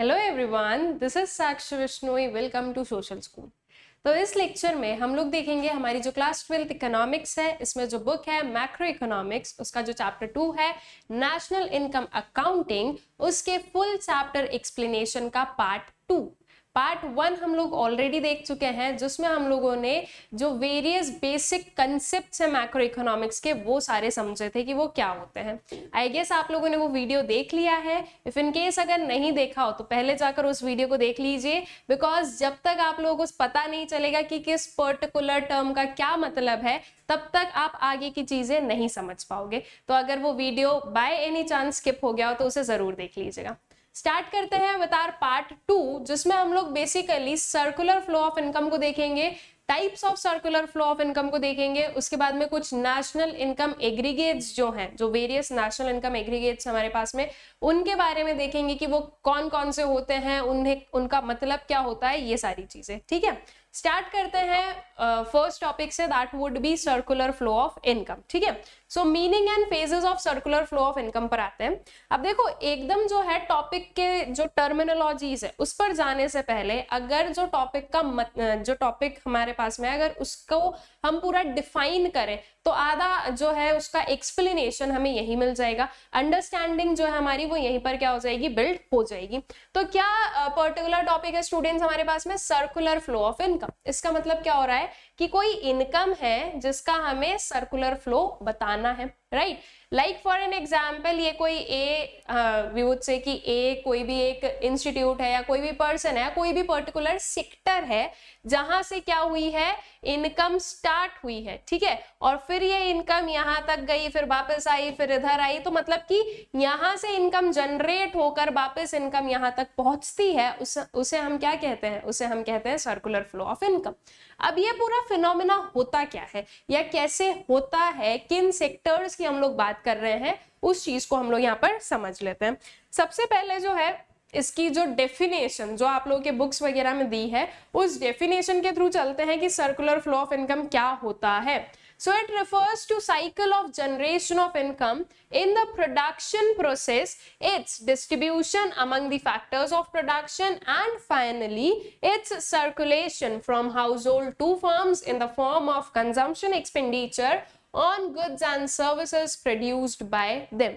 Hello everyone this is Saksh Vishnoi welcome to social school तो इस lecture में हम लोग देखेंगे हमारी जो क्लास ट्वेल्थ इकोनॉमिक्स है इसमें जो बुक है मैक्रो इकोनॉमिक्स उसका जो चैप्टर टू है नेशनल इनकम अकाउंटिंग उसके फुल चैप्टर एक्सप्लेनेशन का पार्ट टू पार्ट वन हम लोग ऑलरेडी देख चुके हैं जिसमें हम लोगों ने जो वेरियस बेसिक कंसेप्ट है मैक्रो इकोनॉमिक्स के वो सारे समझे थे कि वो क्या होते हैं आई गेस आप लोगों ने वो वीडियो देख लिया है इफ इन केस अगर नहीं देखा हो तो पहले जाकर उस वीडियो को देख लीजिए बिकॉज जब तक आप लोगों को पता नहीं चलेगा कि किस पर्टिकुलर टर्म का क्या मतलब है तब तक आप आगे की चीजें नहीं समझ पाओगे तो अगर वो video by any chance skip हो गया हो तो उसे जरूर देख लीजिएगा स्टार्ट करते हैं वितार पार्ट टू जिसमें हम लोग basically circular flow of income को देखेंगे types of circular flow of income को देखेंगे उसके बाद में कुछ नेशनल इनकम एग्रीगेट्स जो हैं जो वेरियस नेशनल इनकम एग्रीगेट्स हमारे पास में उनके बारे में देखेंगे कि वो कौन कौन से होते हैं उन्हें उनका मतलब क्या होता है ये सारी चीजें ठीक है स्टार्ट करते हैं फर्स्ट टॉपिक से that would be circular flow of income ठीक है so meaning and phases of circular flow of income पर आते हैं अब देखो एकदम जो है टॉपिक के जो टर्मिनोलॉजीज है उस पर जाने से पहले अगर जो टॉपिक का मत, जो टॉपिक हमारे पास में अगर उसको हम पूरा डिफाइन करें तो आधा जो है उसका एक्सप्लेनेशन हमें यही मिल जाएगा अंडरस्टैंडिंग जो है हमारी वो यहीं पर क्या हो जाएगी बिल्ड हो जाएगी तो क्या पर्टिकुलर टॉपिक है स्टूडेंट्स हमारे पास में सर्कुलर फ्लो ऑफ इनकम इसका मतलब क्या हो रहा है कि कोई इनकम है जिसका हमें सर्कुलर फ्लो बताना है right like for an example ये कोई ए वी वुड से कि ए कोई भी एक इंस्टीट्यूट है या कोई भी पर्सन है कोई भी पर्टिकुलर सेक्टर है जहां से क्या हुई है इनकम स्टार्ट हुई है ठीक है और फिर ये इनकम यहाँ तक गई फिर वापस आई फिर इधर आई तो मतलब कि यहाँ से इनकम जनरेट होकर वापस इनकम यहाँ तक पहुंचती है उस, उसे हम क्या कहते हैं उसे हम कहते हैं सर्कुलर फ्लो ऑफ इनकम अब ये पूरा फिनोमिना होता क्या है या कैसे होता है किन सेक्टर्स की हम लोग बात कर रहे हैं उस चीज को हम लोग यहाँ पर समझ लेते हैं सबसे पहले जो है इसकी जो डेफिनेशन जो आप लोगों के बुक्स वगैरह में दी है उस डेफिनेशन के थ्रू चलते हैं कि सर्कुलर फ्लो ऑफ इनकम क्या होता है so it refers to cycle of generation of income in the production process its distribution among the factors of production and finally its circulation from household to firms in the form of consumption expenditure on goods and services produced by them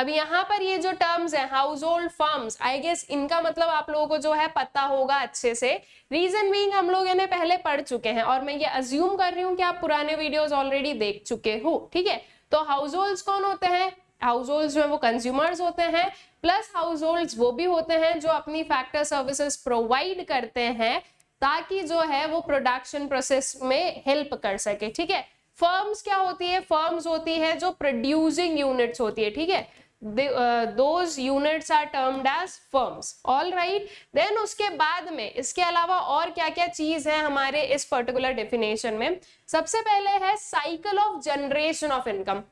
अब यहाँ पर ये जो terms है household firms I guess इनका मतलब आप लोगों को जो है पता होगा अच्छे से रीजन बींग हम लोग इन्हें पहले पढ़ चुके हैं और मैं ये अज्यूम कर रही हूँ कि आप पुराने वीडियोस ऑलरेडी देख चुके हो ठीक है तो हाउस होल्ड कौन होते हैं हाउस होल्ड जो है वो कंज्यूमर्स होते हैं प्लस हाउस होल्ड वो भी होते हैं जो अपनी फैक्टर सर्विसेस प्रोवाइड करते हैं ताकि जो है वो प्रोडक्शन प्रोसेस में हेल्प कर सके ठीक है फर्म्स क्या होती है फर्म्स होती है जो प्रोड्यूसिंग यूनिट्स होती है ठीक है those units are termed as firms all right then उसके बाद में इसके अलावा और क्या क्या चीज है हमारे इस पर्टिकुलर डेफिनेशन में सबसे पहले है cycle of generation of income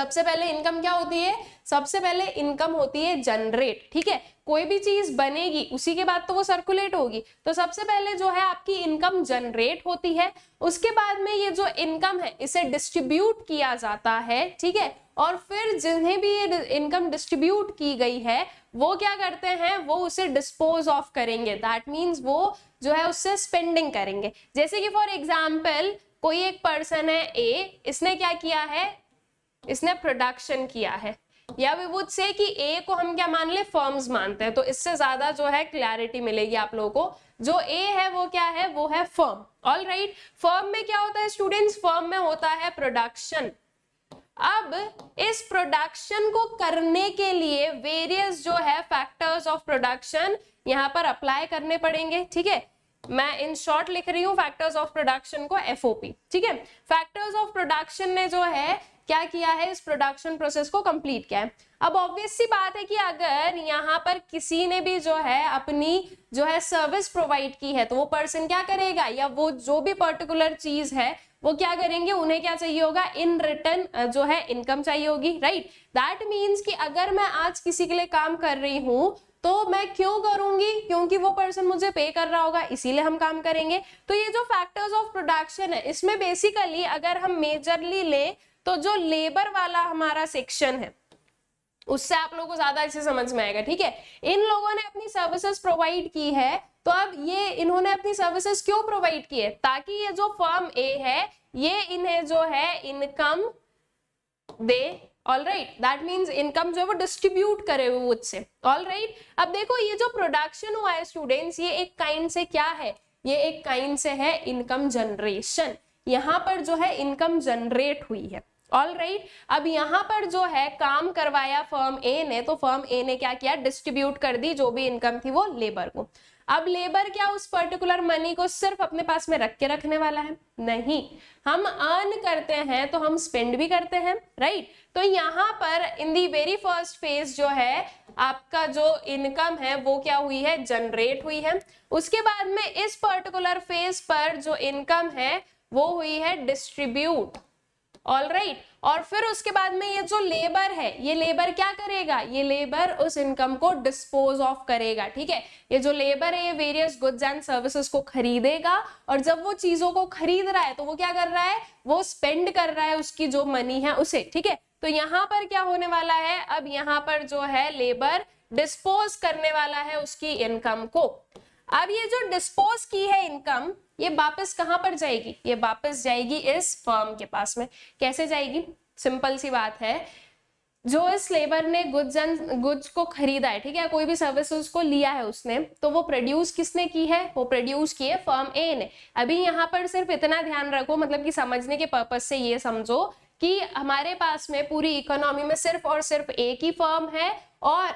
सबसे पहले इनकम क्या होती है सबसे पहले इनकम होती है जनरेट ठीक है कोई भी चीज बनेगी उसी के बाद तो वो सर्कुलेट होगी तो सबसे पहले जो है आपकी इनकम जनरेट होती है उसके बाद में ये जो इनकम है इसे डिस्ट्रीब्यूट किया जाता है ठीक है और फिर जिन्हें भी ये इनकम डिस्ट्रीब्यूट की गई है वो क्या करते हैं वो उसे डिस्पोज ऑफ करेंगे दैट मीन्स वो जो है उससे स्पेंडिंग करेंगे जैसे कि फॉर एग्जाम्पल कोई एक पर्सन है ए इसने क्या किया है इसने प्रोडक्शन किया है या वी वुड से कि ए को हम क्या मान ले फर्म्स मानते हैं तो इससे ज्यादा जो है क्लैरिटी मिलेगी आप लोगों को जो ए है वो क्या है वो है फर्म ऑल राइट फर्म में क्या होता है स्टूडेंट्स फर्म में होता है प्रोडक्शन अब इस प्रोडक्शन को करने के लिए वेरियस जो है फैक्टर्स ऑफ प्रोडक्शन यहाँ पर अप्लाई करने पड़ेंगे ठीक है मैं इन शॉर्ट लिख रही हूँ फैक्टर्स ऑफ प्रोडक्शन को एफओपी ठीक है फैक्टर्स ऑफ प्रोडक्शन ने जो है क्या किया है इस प्रोडक्शन प्रोसेस को कंप्लीट किया है अब ऑब्वियस सी बात है कि अगर यहाँ पर किसी ने भी जो है अपनी जो है सर्विस प्रोवाइड की है तो वो पर्सन क्या करेगा या वो जो भी पर्टिकुलर चीज है वो क्या करेंगे उन्हें क्या चाहिए होगा इन रिटर्न जो है इनकम चाहिए होगी राइट दैट मीन्स कि अगर मैं आज किसी के लिए काम कर रही हूँ तो मैं क्यों करूंगी क्योंकि वो पर्सन मुझे पे कर रहा होगा इसीलिए हम काम करेंगे तो ये जो फैक्टर्स ऑफ प्रोडक्शन है इसमें बेसिकली अगर हम मेजरली ले तो जो लेबर वाला हमारा सेक्शन है उससे आप लोगों को ज्यादा अच्छे समझ में आएगा ठीक है इन लोगों ने अपनी सर्विसेज प्रोवाइड की है तो अब ये इन्होंने अपनी सर्विसेज क्यों प्रोवाइड की है ताकि ये जो फर्म ए है ये इन्हें जो है इनकम दे all right that means income जो है वो डिस्ट्रीब्यूट करे वो उससे ऑल राइट अब देखो ये जो प्रोडक्शन हुआ है स्टूडेंट्स ये एक काइंड से क्या है ये एक काइंड से है इनकम जनरेशन यहाँ पर जो है इनकम जनरेट हुई है ऑल राइट right? अब यहां पर जो है काम करवाया फर्म ए ने तो फर्म ए ने क्या किया डिस्ट्रीब्यूट कर दी जो भी इनकम थी वो लेबर को अब लेबर क्या उस पर्टिकुलर मनी को सिर्फ अपने पास में रख के रखने वाला है नहीं हम अर्न करते हैं तो हम स्पेंड भी करते हैं राइट right? तो यहां पर in the very first phase जो है आपका जो इनकम है वो क्या हुई है जनरेट हुई है उसके बाद में इस पर्टिकुलर फेज पर जो इनकम है वो हुई है डिस्ट्रीब्यूट ऑल राइट right. और फिर उसके बाद में ये जो लेबर है ये लेबर क्या करेगा ये लेबर उस इनकम को डिस्पोज ऑफ करेगा ठीक है ये जो लेबर है ये वेरियस गुड्स एंड सर्विसेज को खरीदेगा और जब वो चीजों को खरीद रहा है तो वो क्या कर रहा है वो स्पेंड कर रहा है उसकी जो मनी है उसे ठीक है तो यहाँ पर क्या होने वाला है अब यहाँ पर जो है लेबर डिस्पोज करने वाला है उसकी इनकम को अब ये जो डिस्पोज की है इनकम ये वापस कहाँ पर जाएगी ये वापस जाएगी इस फर्म के पास में कैसे जाएगी सिंपल सी बात है जो इस लेबर ने गुड्स एंड गुड्स को खरीदा है ठीक है कोई भी सर्विस उसको लिया है उसने तो वो प्रोड्यूस किसने की है वो प्रोड्यूस की है फर्म ए ने अभी यहाँ पर सिर्फ इतना ध्यान रखो मतलब कि समझने के पर्पज से ये समझो कि हमारे पास में पूरी इकोनॉमी में सिर्फ और सिर्फ एक ही फर्म है और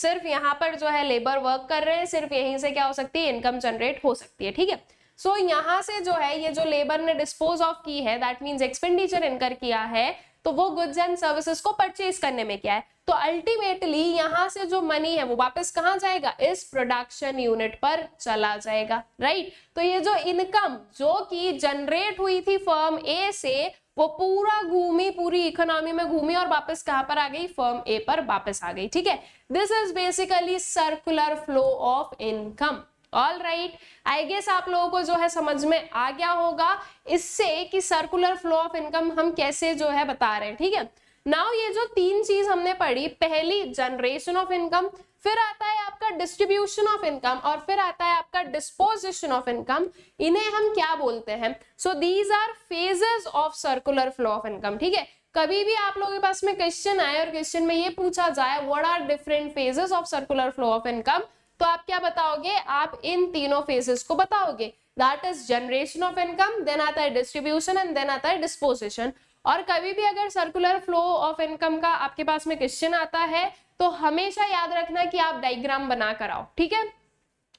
सिर्फ यहाँ पर जो है लेबर वर्क कर रहे हैं सिर्फ यहीं से क्या हो सकती है इनकम जनरेट हो सकती है ठीक है सो so, यहाँ से जो है ये जो लेबर ने डिस्पोज ऑफ की है दैट मीन्स एक्सपेंडिचर इनकर किया है तो वो गुड्स एंड सर्विसेज को परचेज करने में क्या है तो अल्टीमेटली यहां से जो मनी है वो वापस कहां जाएगा इस प्रोडक्शन यूनिट पर चला जाएगा राइट right? तो ये जो इनकम जो कि जनरेट हुई थी फर्म ए से वो पूरा घूमी पूरी इकोनॉमी में घूमी और वापस कहां पर आ गई फर्म ए पर वापस आ गई ठीक है this is basically circular flow of income all right I guess आप लोगों को जो है समझ में आ गया होगा इससे कि सर्कुलर फ्लो ऑफ इनकम हम कैसे जो है बता रहे हैं ठीक है नाउ ये जो तीन चीज हमने पढ़ी पहली जनरेशन ऑफ इनकम फिर आता है आपका डिस्ट्रीब्यूशन ऑफ इनकम और फिर आता है आपका डिस्पोजिशन ऑफ इनकम इन्हें हम क्या बोलते हैं so these are phases of circular flow of income ठीक है कभी भी आप लोगों के पास में क्वेश्चन आए और क्वेश्चन में ये पूछा जाए what are different phases of circular flow of income तो आप क्या बताओगे आप इन तीनों फेजेस को बताओगे that is generation of income then आता है डिस्ट्रीब्यूशन एंड देन आता है डिस्पोजिशन और कभी भी अगर सर्कुलर फ्लो ऑफ इनकम का आपके पास में क्वेश्चन आता है तो हमेशा याद रखना कि आप डायग्राम बना कर आओ ठीक है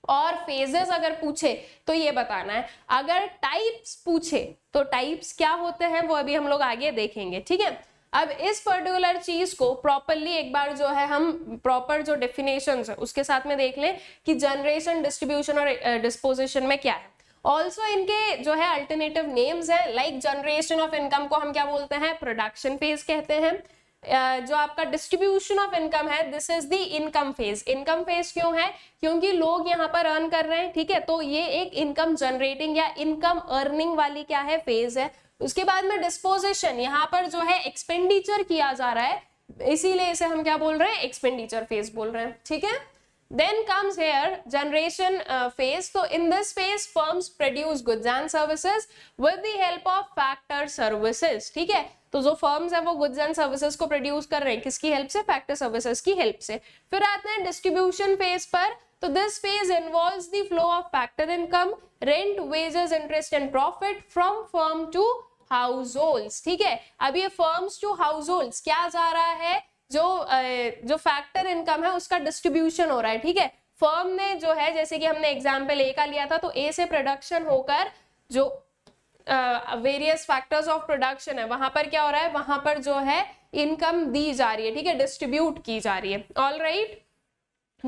और फेजेस अगर पूछे तो ये बताना है अगर टाइप्स पूछे तो टाइप्स क्या होते हैं वो अभी हम लोग आगे देखेंगे ठीक है अब इस पर्टिकुलर चीज को प्रॉपरली एक बार जो है हम प्रॉपर जो डेफिनेशन है उसके साथ में देख लें कि जनरेशन डिस्ट्रीब्यूशन और डिस्पोजिशन में क्या है ऑल्सो इनके जो है अल्टरनेटिव नेम्स हैं लाइक जनरेशन ऑफ इनकम को हम क्या बोलते हैं प्रोडक्शन फेज कहते हैं Uh, जो आपका डिस्ट्रीब्यूशन ऑफ इनकम है this is the income phase income phase क्यों है क्योंकि लोग यहाँ पर अर्न कर रहे हैं ठीक है तो ये एक इनकम जनरेटिंग या इनकम अर्निंग वाली क्या है फेज है उसके बाद में डिस्पोजिशन यहाँ पर जो है एक्सपेंडिचर किया जा रहा है इसीलिए इसे हम क्या बोल रहे हैं एक्सपेंडिचर फेज बोल रहे हैं ठीक है then comes here generation phase तो in this phase firms produce goods and services with with help of factor services ठीक है तो जो फर्म्स है वो गुड्स एंड सर्विसेज को प्रोड्यूस कर रहे हैं किसकी हेल्प से फैक्टर सर्विसेज की हेल्प से फिर आते हैं डिस्ट्रीब्यूशन फेज पर तो this phase involve the flow of factor income rent wages interest and profit from firm to house ठीक है अब ये फर्म्स टू हाउस होल्ड क्या जा रहा है जो जो फैक्टर इनकम है उसका डिस्ट्रीब्यूशन हो रहा है ठीक है फर्म ने जो है जैसे कि हमने एग्जाम्पल ए का लिया था तो ए से प्रोडक्शन होकर जो वेरियस फैक्टर्स ऑफ प्रोडक्शन है वहां पर क्या हो रहा है वहां पर जो है इनकम दी जा रही है ठीक है डिस्ट्रीब्यूट की जा रही है all right right?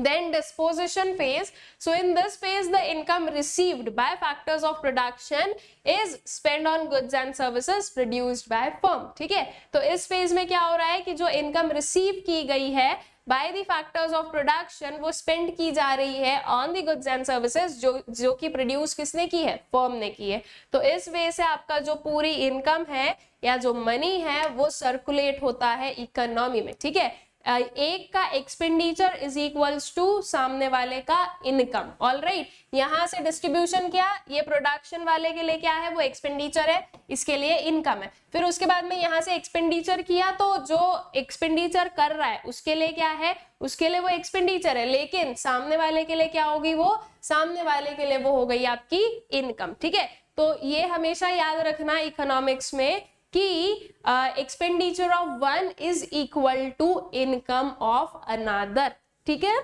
then disposition phase so in this phase the income received by factors of production is spent on goods and services produced by firm theek hai to is phase mein kya ho raha hai ki jo income received ki gayi hai by the factors of production wo spent ki ja rahi hai on the goods and services jo jo ki produce kisne ki hai firm ne ki hai to is way se aapka jo puri income hai ya jo money hai wo circulate hota hai economy mein theek hai एक का expenditure is equals to सामने वाले का income all right यहाँ से distribution क्या ये production वाले के लिए क्या है वो एक्सपेंडिचर है इसके लिए इनकम है फिर उसके बाद में यहाँ से एक्सपेंडिचर किया तो जो एक्सपेंडिचर कर रहा है उसके लिए क्या है उसके लिए वो एक्सपेंडिचर है लेकिन सामने वाले के लिए क्या होगी वो सामने वाले के लिए वो हो गई आपकी इनकम ठीक है तो ये हमेशा याद रखना इकोनॉमिक्स में कि expenditure of one is equal to income of another ठीक है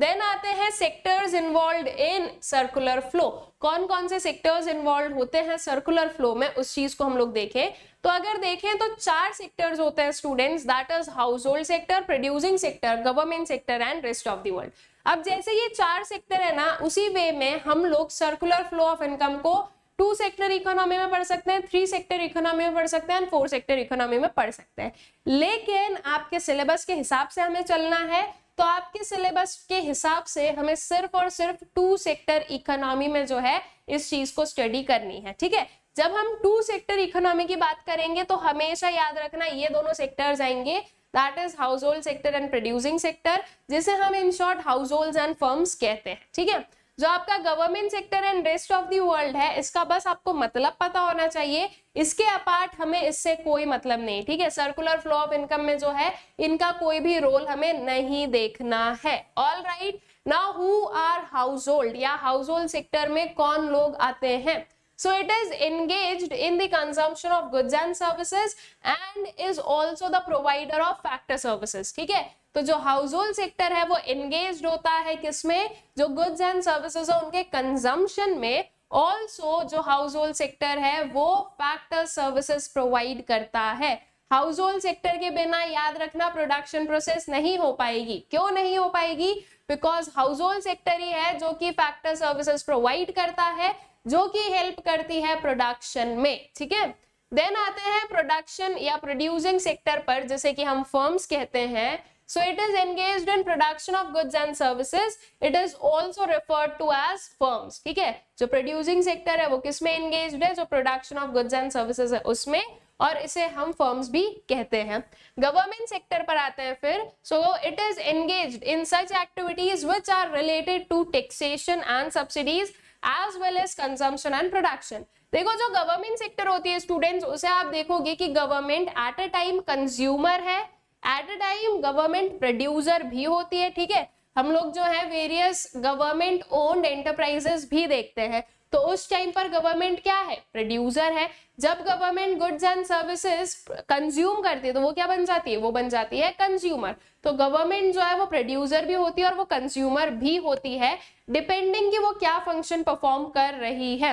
देन आते हैं sectors involve in circular flow कौन कौन से सेक्टर्स इन्वॉल्व होते हैं सर्कुलर फ्लो में उस चीज को हम लोग देखें तो अगर देखें तो चार सेक्टर्स होते हैं students that is household sector producing sector government sector and rest of the world अब जैसे ये चार सेक्टर है ना उसी वे में हम लोग सर्कुलर फ्लो ऑफ इनकम को टू सेक्टर इकोनॉमी में पढ़ सकते हैं थ्री सेक्टर इकोनॉमी में पढ़ सकते हैं एंड फोर सेक्टर इकोनॉमी में पढ़ सकते हैं लेकिन आपके सिलेबस के हिसाब से हमें चलना है तो आपके सिलेबस के हिसाब से हमें सिर्फ और सिर्फ टू सेक्टर इकोनॉमी में जो है इस चीज को स्टडी करनी है ठीक है जब हम टू सेक्टर इकोनॉमी की बात करेंगे तो हमेशा याद रखना ये दोनों सेक्टर्स आएंगे that is household sector and producing sector जिसे हम in short household and firms कहते हैं ठीक है जो आपका government sector and rest of the world है इसका बस आपको मतलब पता होना चाहिए इसके अपार्ट हमें इससे कोई मतलब नहीं ठीक है सर्कुलर फ्लो ऑफ इनकम में जो है इनका कोई भी रोल हमें नहीं देखना है all right now who are household या हाउस होल्ड सेक्टर में कौन लोग आते हैं so it is engaged in the consumption of goods and services and is also the provider of factor services ठीक है तो जो हाउस होल्ड सेक्टर है वो एंगेज होता है किसमें जो गुड्स एंड सर्विसेज है उनके कंजम्पशन में ऑल्सो जो हाउस होल्ड सेक्टर है वो फैक्टर सर्विसेज प्रोवाइड करता है हाउस होल्ड सेक्टर के बिना याद रखना प्रोडक्शन प्रोसेस नहीं हो पाएगी क्यों नहीं हो पाएगी बिकॉज हाउस होल्ड सेक्टर ही है जो कि फैक्टर सर्विसेज प्रोवाइड करता है जो कि हेल्प करती है प्रोडक्शन में ठीक है देन आते हैं प्रोडक्शन या प्रोड्यूसिंग सेक्टर पर जैसे कि हम फर्म्स कहते हैं So it is engaged in production of goods and services. It is also referred to as firms. ठीक है जो producing sector है वो किसमें engaged है जो production of goods and services है उसमें और इसे हम फर्म्स भी कहते हैं गवर्नमेंट सेक्टर पर आते हैं फिर so it is engage in such activities which are related to taxation and subsidies as well as consumption and production देखो जो गवर्नमेंट सेक्टर होती है स्टूडेंट्स उसे आप देखोगे कि government at a time consumer है at a time government producer भी होती है ठीक है हम लोग जो है वेरियस गवर्नमेंट ओन्ड एंटरप्राइजेस भी देखते हैं तो उस टाइम पर गवर्नमेंट क्या है प्रोड्यूसर है जब government goods and services consume करती है तो वो क्या बन जाती है वो बन जाती है कंज्यूमर तो गवर्नमेंट जो है वो प्रोड्यूसर भी होती है और वो कंज्यूमर भी होती है डिपेंडिंग कि वो क्या फंक्शन परफॉर्म कर रही है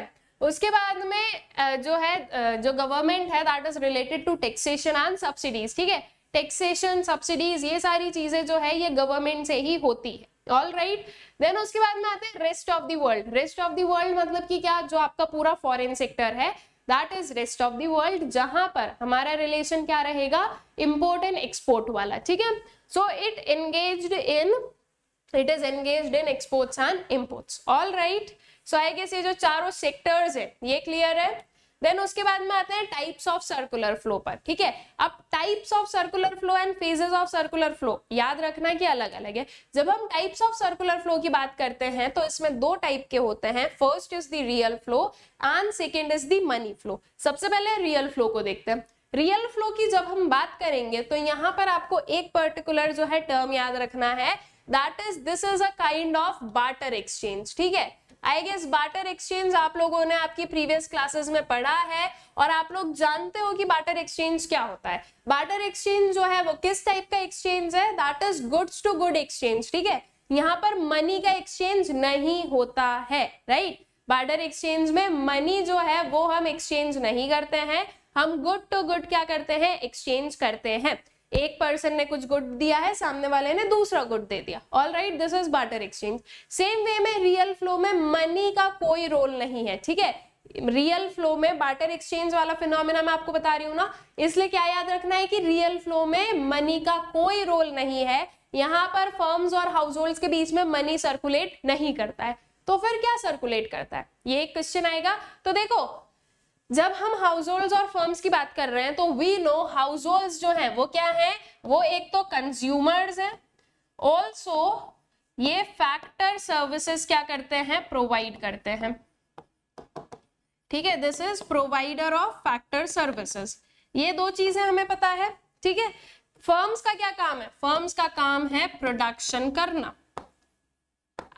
उसके बाद में जो है जो गवर्नमेंट है that is related to taxation and subsidies ठीक है टैक्सेशन सब्सिडीज ये सारी चीजें जो है ये गवर्नमेंट से ही होती है ऑल राइट देन उसके बाद में आते हैं rest of world world rest of the world मतलब कि क्या जो आपका पूरा फॉरेन सेक्टर है that is rest of world world जहां पर हमारा रिलेशन क्या रहेगा इम्पोर्ट एंड एक्सपोर्ट वाला ठीक है so it engage in it is engage in exports and imports all right so I guess ये जो चारों सेक्टर्स है ये क्लियर है देन उसके बाद में आते हैं टाइप्स ऑफ सर्कुलर फ्लो पर ठीक है अब types of circular flow and phases of circular flow याद रखना कि अलग अलग है जब हम टाइप्स ऑफ सर्कुलर फ्लो की बात करते हैं तो इसमें दो टाइप के होते हैं first is the real flow and second is the money flow सबसे पहले रियल फ्लो को देखते हैं रियल फ्लो की जब हम बात करेंगे तो यहाँ पर आपको एक पर्टिकुलर जो है टर्म याद रखना है that is this is a kind of barter exchange ठीक है आई गेस बाटर एक्सचेंज आप लोगों ने आपकी प्रीवियस क्लासेस में पढ़ा है और आप लोग जानते हो कि बाटर एक्सचेंज क्या होता है बाटर एक्सचेंज जो है वो किस टाइप का एक्सचेंज है that is goods to good exchange ठीक है यहाँ पर मनी का एक्सचेंज नहीं होता है राइट बार्डर एक्सचेंज में मनी जो है वो हम एक्सचेंज नहीं करते हैं हम गुड टू गुड क्या करते हैं एक्सचेंज करते हैं एक पर्सन ने कुछ गुड दिया है सामने वाले ने दूसरा गुड दे दिया all right this is barter exchange same way में रियल फ्लो में मनी का कोई रोल नहीं है ठीक है रियल फ्लो में बाटर एक्सचेंज वाला फिनोमिना मैं आपको बता रही हूं ना इसलिए क्या याद रखना है कि रियल फ्लो में मनी का कोई रोल नहीं है यहां पर फर्म्स और हाउस के बीच में मनी सर्कुलेट नहीं करता है तो फिर क्या सर्कुलेट करता है ये एक क्वेश्चन आएगा तो देखो जब हम हाउस होल्ड और फर्म्स की बात कर रहे हैं तो वी नो हाउस होल्ड जो है वो क्या है वो एक तो कंज्यूमर्स है ऑल्सो ये फैक्टर सर्विसेज क्या करते हैं प्रोवाइड करते हैं ठीक है this is provider of factor services ये दो चीजें हमें पता है ठीक है फर्म्स का क्या काम है फर्म्स का काम है प्रोडक्शन करना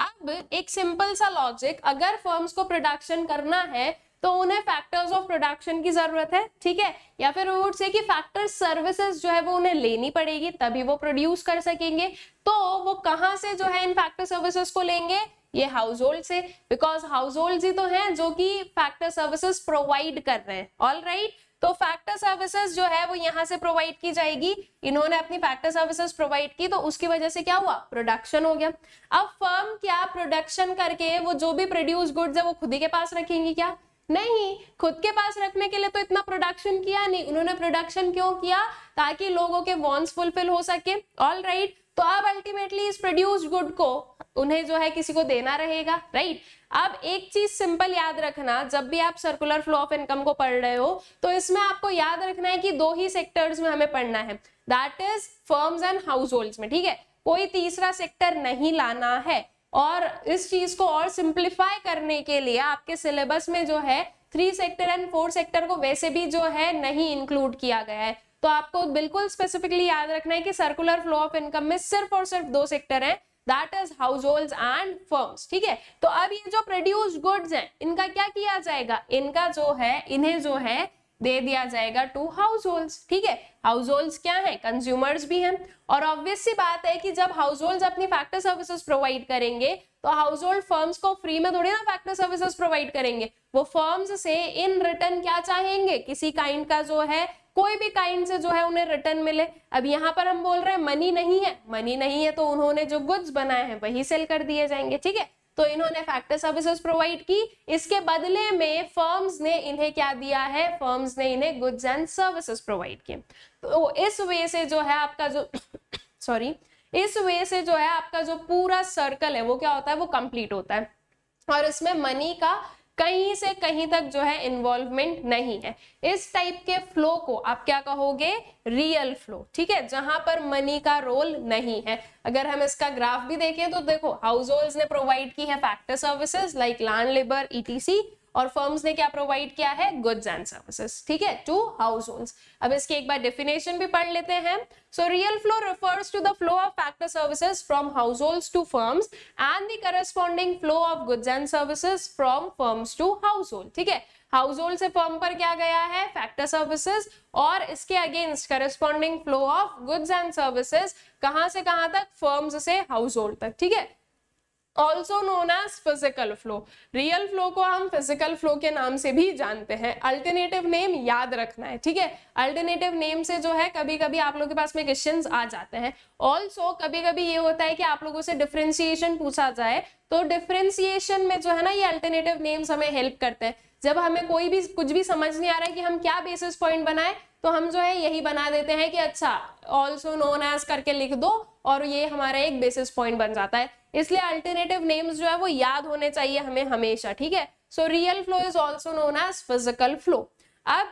अब एक सिंपल सा लॉजिक अगर फर्म्स को प्रोडक्शन करना है तो उन्हें फैक्टर्स ऑफ प्रोडक्शन की जरूरत है ठीक है या फिर से कि फैक्टर सर्विसेज जो है वो उन्हें लेनी पड़ेगी तभी वो प्रोड्यूस कर सकेंगे तो वो कहाँ से जो है इन फैक्टर सर्विसेज को लेंगे ये हाउस होल्ड से बिकॉज हाउस होल्ड ही तो हैं जो कि फैक्टर सर्विसेज प्रोवाइड कर रहे हैं ऑल राइट right? तो फैक्टर सर्विसेज जो है वो यहाँ से प्रोवाइड की जाएगी इन्होंने अपनी फैक्टर सर्विसेज प्रोवाइड की तो उसकी वजह से क्या हुआ प्रोडक्शन हो गया अब फर्म क्या प्रोडक्शन करके वो जो भी प्रोड्यूस गुड्स है वो खुद ही के पास रखेंगी क्या नहीं खुद के पास रखने के लिए तो इतना प्रोडक्शन किया नहीं उन्होंने प्रोडक्शन क्यों किया ताकि लोगों के वॉन्ट्स फुलफिल हो सके ऑल राइट right, तो अब अल्टीमेटली इस प्रोड्यूस गुड को उन्हें जो है किसी को देना रहेगा राइट अब एक चीज सिंपल याद रखना जब भी आप सर्कुलर फ्लो ऑफ इनकम को पढ़ रहे हो तो इसमें आपको याद रखना है कि दो ही सेक्टर्स में हमें पढ़ना है that is firms and house में ठीक है कोई तीसरा सेक्टर नहीं लाना है और इस चीज को और सिंप्लीफाई करने के लिए आपके सिलेबस में जो है three sector and four sector को वैसे भी जो है नहीं इंक्लूड किया गया है तो आपको बिल्कुल स्पेसिफिकली याद रखना है कि सर्कुलर फ्लो ऑफ इनकम में सिर्फ और सिर्फ दो सेक्टर हैं that is household and firms ठीक है तो अब ये जो प्रोड्यूस गुड्स हैं इनका क्या किया जाएगा इनका जो है इन्हें जो है दे दिया जाएगा टू हाउस होल्ड्स ठीक है हाउस होल्ड्स क्या है कंज्यूमर्स भी हैं और ऑब्वियस सी बात है कि जब हाउस होल्ड अपनी फैक्टर सर्विसेज प्रोवाइड करेंगे तो हाउस होल्ड फर्म्स को फ्री में थोड़ी ना फैक्टर सर्विसेज प्रोवाइड करेंगे वो फर्म्स से इन रिटर्न क्या चाहेंगे किसी काइंड का जो है कोई भी काइंड से जो है उन्हें रिटर्न मिले अब यहाँ पर हम बोल रहे हैं मनी नहीं है मनी नहीं है तो उन्होंने जो गुड्स बनाए हैं वही सेल कर दिए जाएंगे ठीक है तो इन्होंने फैक्टर सर्विसेज प्रोवाइड की इसके बदले में फर्म्स ने इन्हें क्या दिया है फर्म्स ने इन्हें गुड्स एंड सर्विसेज प्रोवाइड किए तो इस वे से जो है आपका जो सॉरी इस वे से जो है आपका जो पूरा सर्कल है वो क्या होता है वो कंप्लीट होता है और इसमें मनी का कहीं से कहीं तक जो है इन्वॉल्वमेंट नहीं है इस टाइप के फ्लो को आप क्या कहोगे रियल फ्लो ठीक है जहां पर मनी का रोल नहीं है अगर हम इसका ग्राफ भी देखें तो देखो हाउस होल्ड ने प्रोवाइड की है factor services like land labour ई और फर्म्स ने क्या प्रोवाइड किया है गुड्स एंड सर्विसेज ठीक है टू हाउस अब इसके एक बार डेफिनेशन भी पढ़ लेते हैं so real flow refers to the flow of factor services from household to to and and corresponding flow of goods and services from from to household ठीक है household से firm पर क्या गया है factor services और इसके against corresponding flow of goods and services कहां से कहां तक फर्म्स से हाउस होल्ड तक ठीक है also known as physical flow real flow को हम फिजिकल फ्लो के नाम से भी जानते हैं अल्टरनेटिव नेम याद रखना है ठीक है अल्टरनेटिव नेम से जो है कभी कभी आप लोग के पास में क्वेश्चन आ जाते हैं ऑल्सो कभी कभी ये होता है कि आप लोगों से डिफ्रेंसिएशन पूछा जाए तो डिफ्रेंसिएशन में जो है ना ये अल्टरनेटिव नेम्स हमें हेल्प करते हैं जब हमें कोई भी कुछ भी समझ नहीं आ रहा है कि हम क्या बेसिस पॉइंट बनाए तो हम जो है यही बना देते हैं कि अच्छा ऑल्सो नोन एज करके लिख दो और ये हमारा एक बेसिस पॉइंट बन जाता है इसलिए अल्टरनेटिव नेम्स जो है वो याद होने चाहिए हमें हमेशा ठीक है so real flow is also known as physical flow अब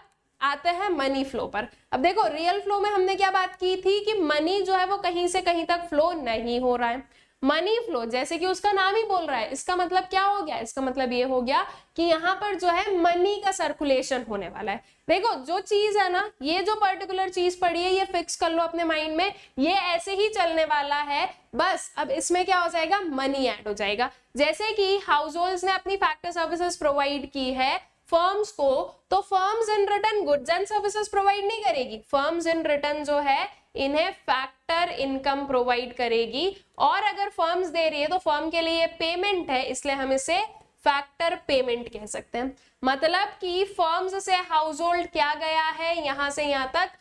आते हैं मनी फ्लो पर अब देखो रियल फ्लो में हमने क्या बात की थी कि मनी जो है वो कहीं से कहीं तक फ्लो नहीं हो रहा है मनी फ्लो जैसे कि उसका नाम ही बोल रहा है इसका मतलब क्या हो गया इसका मतलब ये हो गया कि यहाँ पर जो है मनी का सर्कुलेशन होने वाला है देखो जो चीज है ना ये जो पर्टिकुलर चीज पड़ी है ये फिक्स कर लो अपने माइंड में ये ऐसे ही चलने वाला है बस अब इसमें क्या हो जाएगा मनी ऐड हो जाएगा जैसे कि हाउस होल्ड ने अपनी फैक्टर सर्विसेज प्रोवाइड की है फर्म्स को तो firms in return goods and services provide नहीं करेगी फर्म्स इन रिटर्न जो है इन्हें फैक्टर इनकम प्रोवाइड करेगी और अगर फर्म्स दे रही है तो फर्म के लिए पेमेंट है इसलिए हम इसे फैक्टर पेमेंट कह सकते हैं मतलब कि फर्म्स से हाउस होल्ड क्या गया है यहां से यहां तक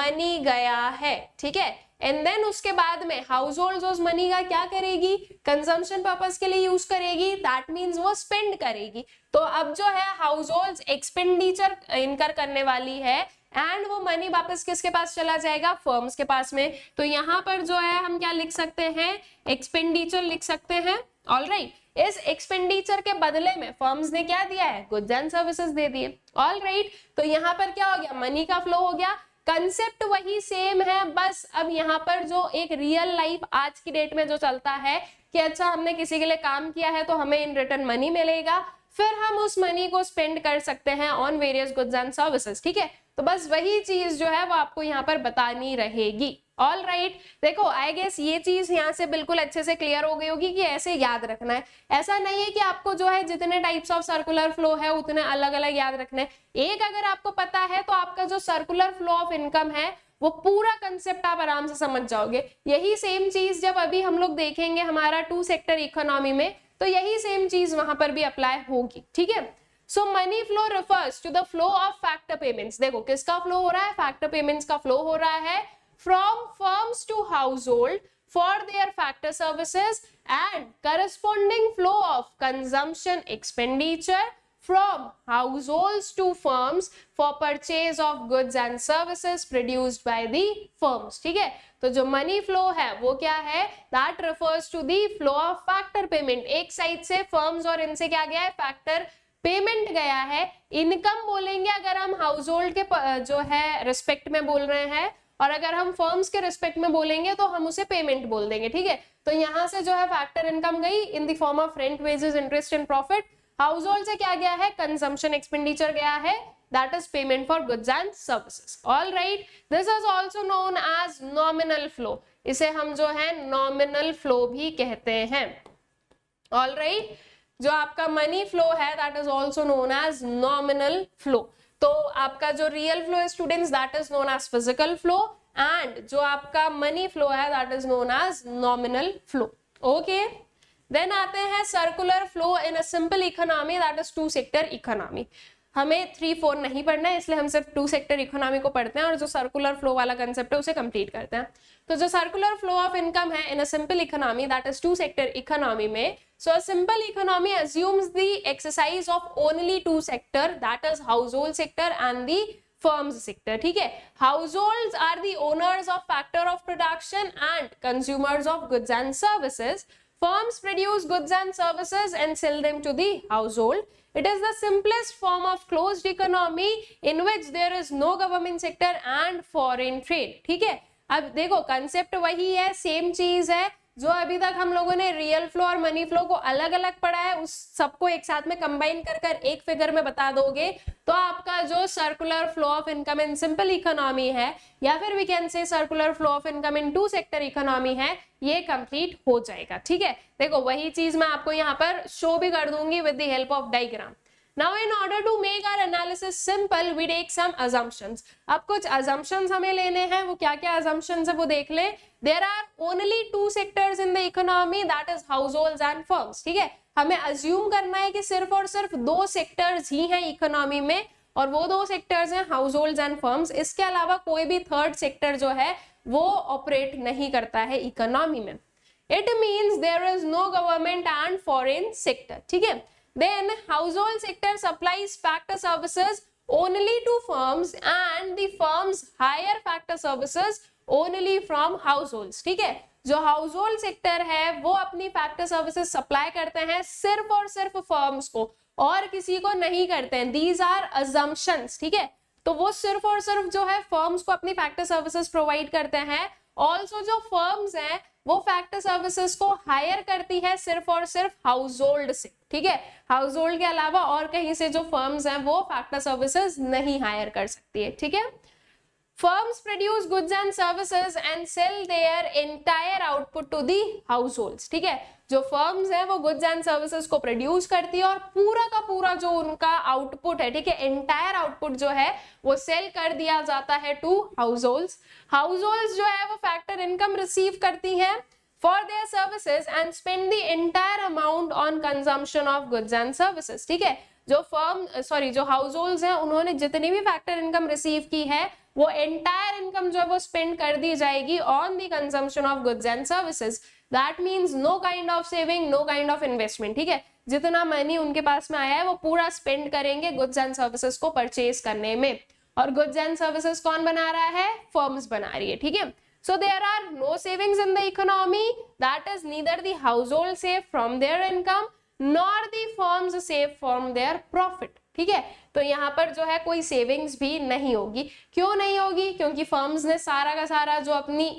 मनी गया है ठीक है एंड देन उसके बाद में हाउस होल्ड उस मनी का क्या करेगी कंजम्पन पर्पज के लिए यूज करेगी दैट मीन्स वो स्पेंड करेगी तो अब जो है हाउस होल्ड एक्सपेंडिचर इनकर करने वाली है एंड वो मनी वापस किसके पास चला जाएगा फर्म्स के पास में तो यहाँ पर जो है हम क्या लिख सकते हैं एक्सपेंडिचर लिख सकते हैं ऑल राइट right. इस एक्सपेंडिचर के बदले में फर्म्स ने क्या दिया है गुड्स एंड सर्विसेज दे दिए ऑल राइट तो यहाँ पर क्या हो गया मनी का फ्लो हो गया कंसेप्ट वही सेम है बस अब यहाँ पर जो एक रियल लाइफ आज की डेट में जो चलता है कि अच्छा हमने किसी के लिए काम किया है तो हमें इन रिटर्न मनी मिलेगा फिर हम उस मनी को स्पेंड कर सकते हैं on various goods and services ठीक है तो बस वही चीज जो है वो आपको यहाँ पर बतानी रहेगी ऑल राइट right. देखो आई गेस ये चीज यहाँ से बिल्कुल अच्छे से क्लियर हो गई होगी कि ऐसे याद रखना है ऐसा नहीं है कि आपको जो है जितने टाइप्स ऑफ सर्कुलर फ्लो है उतने अलग अलग याद रखना है एक अगर आपको पता है तो आपका जो सर्कुलर फ्लो ऑफ इनकम है वो पूरा कंसेप्ट आप आराम से समझ जाओगे यही सेम चीज जब अभी हम लोग देखेंगे हमारा टू सेक्टर इकोनॉमी में तो यही सेम चीज वहां पर भी अप्लाई होगी ठीक है so money flow refers to the flow of factor payments देखो किसका फ्लो हो रहा है फैक्टर पेमेंट्स का फ्लो हो रहा है from firms to household for their factor services and corresponding flow of consumption expenditure from households to firms for purchase of goods and services produced by the firms ठीक है तो जो money flow है वो क्या है that refers to the flow of factor payment एक side से फर्म्स और इनसे क्या गया है फैक्टर पेमेंट गया है इनकम बोलेंगे अगर हम हाउस होल्ड के जो है रिस्पेक्ट में बोल रहे हैं और अगर हम फर्म्स के रिस्पेक्ट में बोलेंगे तो हम उसे पेमेंट बोल देंगे ठीक है तो यहाँ से जो है फैक्टर इनकम गई in the form of rent wages interest and profit household से क्या गया है कंजम्पन एक्सपेंडिचर गया है that is payment for goods and services all right this is also known as nominal flow इसे हम जो है नॉमिनल फ्लो भी कहते हैं ऑल राइट right? जो आपका मनी फ्लो है that is also known as nominal flow तो आपका जो रियल फ्लो है student that is known as physical flow and जो आपका मनी फ्लो है that is known as nominal flow okay then आते हैं circular flow in a simple economy that is two sector economy हमें three four नहीं पढ़ना है इसलिए हम सिर्फ टू सेक्टर इकोनॉमी को पढ़ते हैं और जो सर्कुलर फ्लो वाला कंसेप्ट है उसे कंप्लीट करते हैं तो जो सर्कुलर फ्लो ऑफ इनकम है in a simple economy that is two sector economy में so a simple economy assumes the exercise of only two sector that is household sector and the firms sector ठीक है household are the owners of factor of production and consumers of goods and services firms produce goods and services and sell them to the household It is the simplest form of closed economy in which there is no government sector and foreign trade. ठीक है अब देखो concept वही है same चीज है जो अभी तक हम लोगों ने रियल फ्लो और मनी फ्लो को अलग अलग पढ़ा है उस सबको एक साथ में कंबाइन कर कर एक फिगर में बता दोगे तो आपका जो circular flow of income in simple economy है या फिर we can say circular flow of income in two sector economy है ये कंप्लीट हो जाएगा ठीक है देखो वही चीज मैं आपको यहाँ पर शो भी कर दूंगी with the help of diagram now in order to make our analysis simple we take some assumptions अब कुछ assumptions हमें लेने हैं वो क्या क्या assumptions है वो देख ले there are only two sectors in the economy that is households and firms ठीक है हमें assume करना है कि सिर्फ और सिर्फ दो sectors ही हैं economy में और वो दो सेक्टर्स हैं हाउस होल्ड एंड फर्म्स इसके अलावा कोई भी थर्ड सेक्टर जो है वो ऑपरेट नहीं करता है इकोनॉमी में it means there is no government and foreign sector ठीक है Then household sector supplies factor services only to firms and the firms hire factor services only from households. ठीक है जो हाउस होल्ड सेक्टर है वो अपनी factor services supply करते हैं सिर्फ और सिर्फ फर्म्स को और किसी को नहीं करते हैं दीज आर अजम्पन ठीक है तो वो सिर्फ और सिर्फ जो है फर्म्स को अपनी फैक्टर सर्विसेज प्रोवाइड करते हैं ऑल्सो जो फर्म्स हैं वो फैक्टर सर्विसेज को हायर करती है सिर्फ और सिर्फ हाउस होल्ड से ठीक है हाउस होल्ड के अलावा और कहीं से जो फर्म्स हैं वो फैक्टर सर्विसेज नहीं हायर कर सकती है ठीक है Firms produce goods and services and sell their entire output to the households. ठीक है जो फर्म्स हैं वो गुड्स एंड सर्विसेज को प्रोड्यूस करती है और पूरा का पूरा जो उनका आउटपुट है ठीक है एंटायर आउटपुट जो है वो सेल कर दिया जाता है to households households जो है वो फैक्टर इनकम रिसीव करती हैं for their services and spend the entire amount on consumption of goods and services ठीक है जो फर्म सॉरी uh, जो हाउस होल्ड है उन्होंने जितनी भी फैक्टर इनकम रिसीव की है वो एंटायर इनकम जो है वो स्पेंड कर दी जाएगी on the consumption of goods and services that means no kind of saving no kind of investment ठीक है जितना मनी उनके पास में आया है वो पूरा स्पेंड करेंगे गुड्स एंड सर्विसेज को परचेज करने में और गुड्स एंड सर्विसेज कौन बना रहा है फर्म्स बना रही है ठीक है so there are no savings in the economy that is neither household save from their income nor the firms save from their profit ठीक है तो यहाँ पर जो है कोई सेविंग्स भी नहीं होगी क्यों नहीं होगी क्योंकि फर्म्स ने सारा का सारा जो अपनी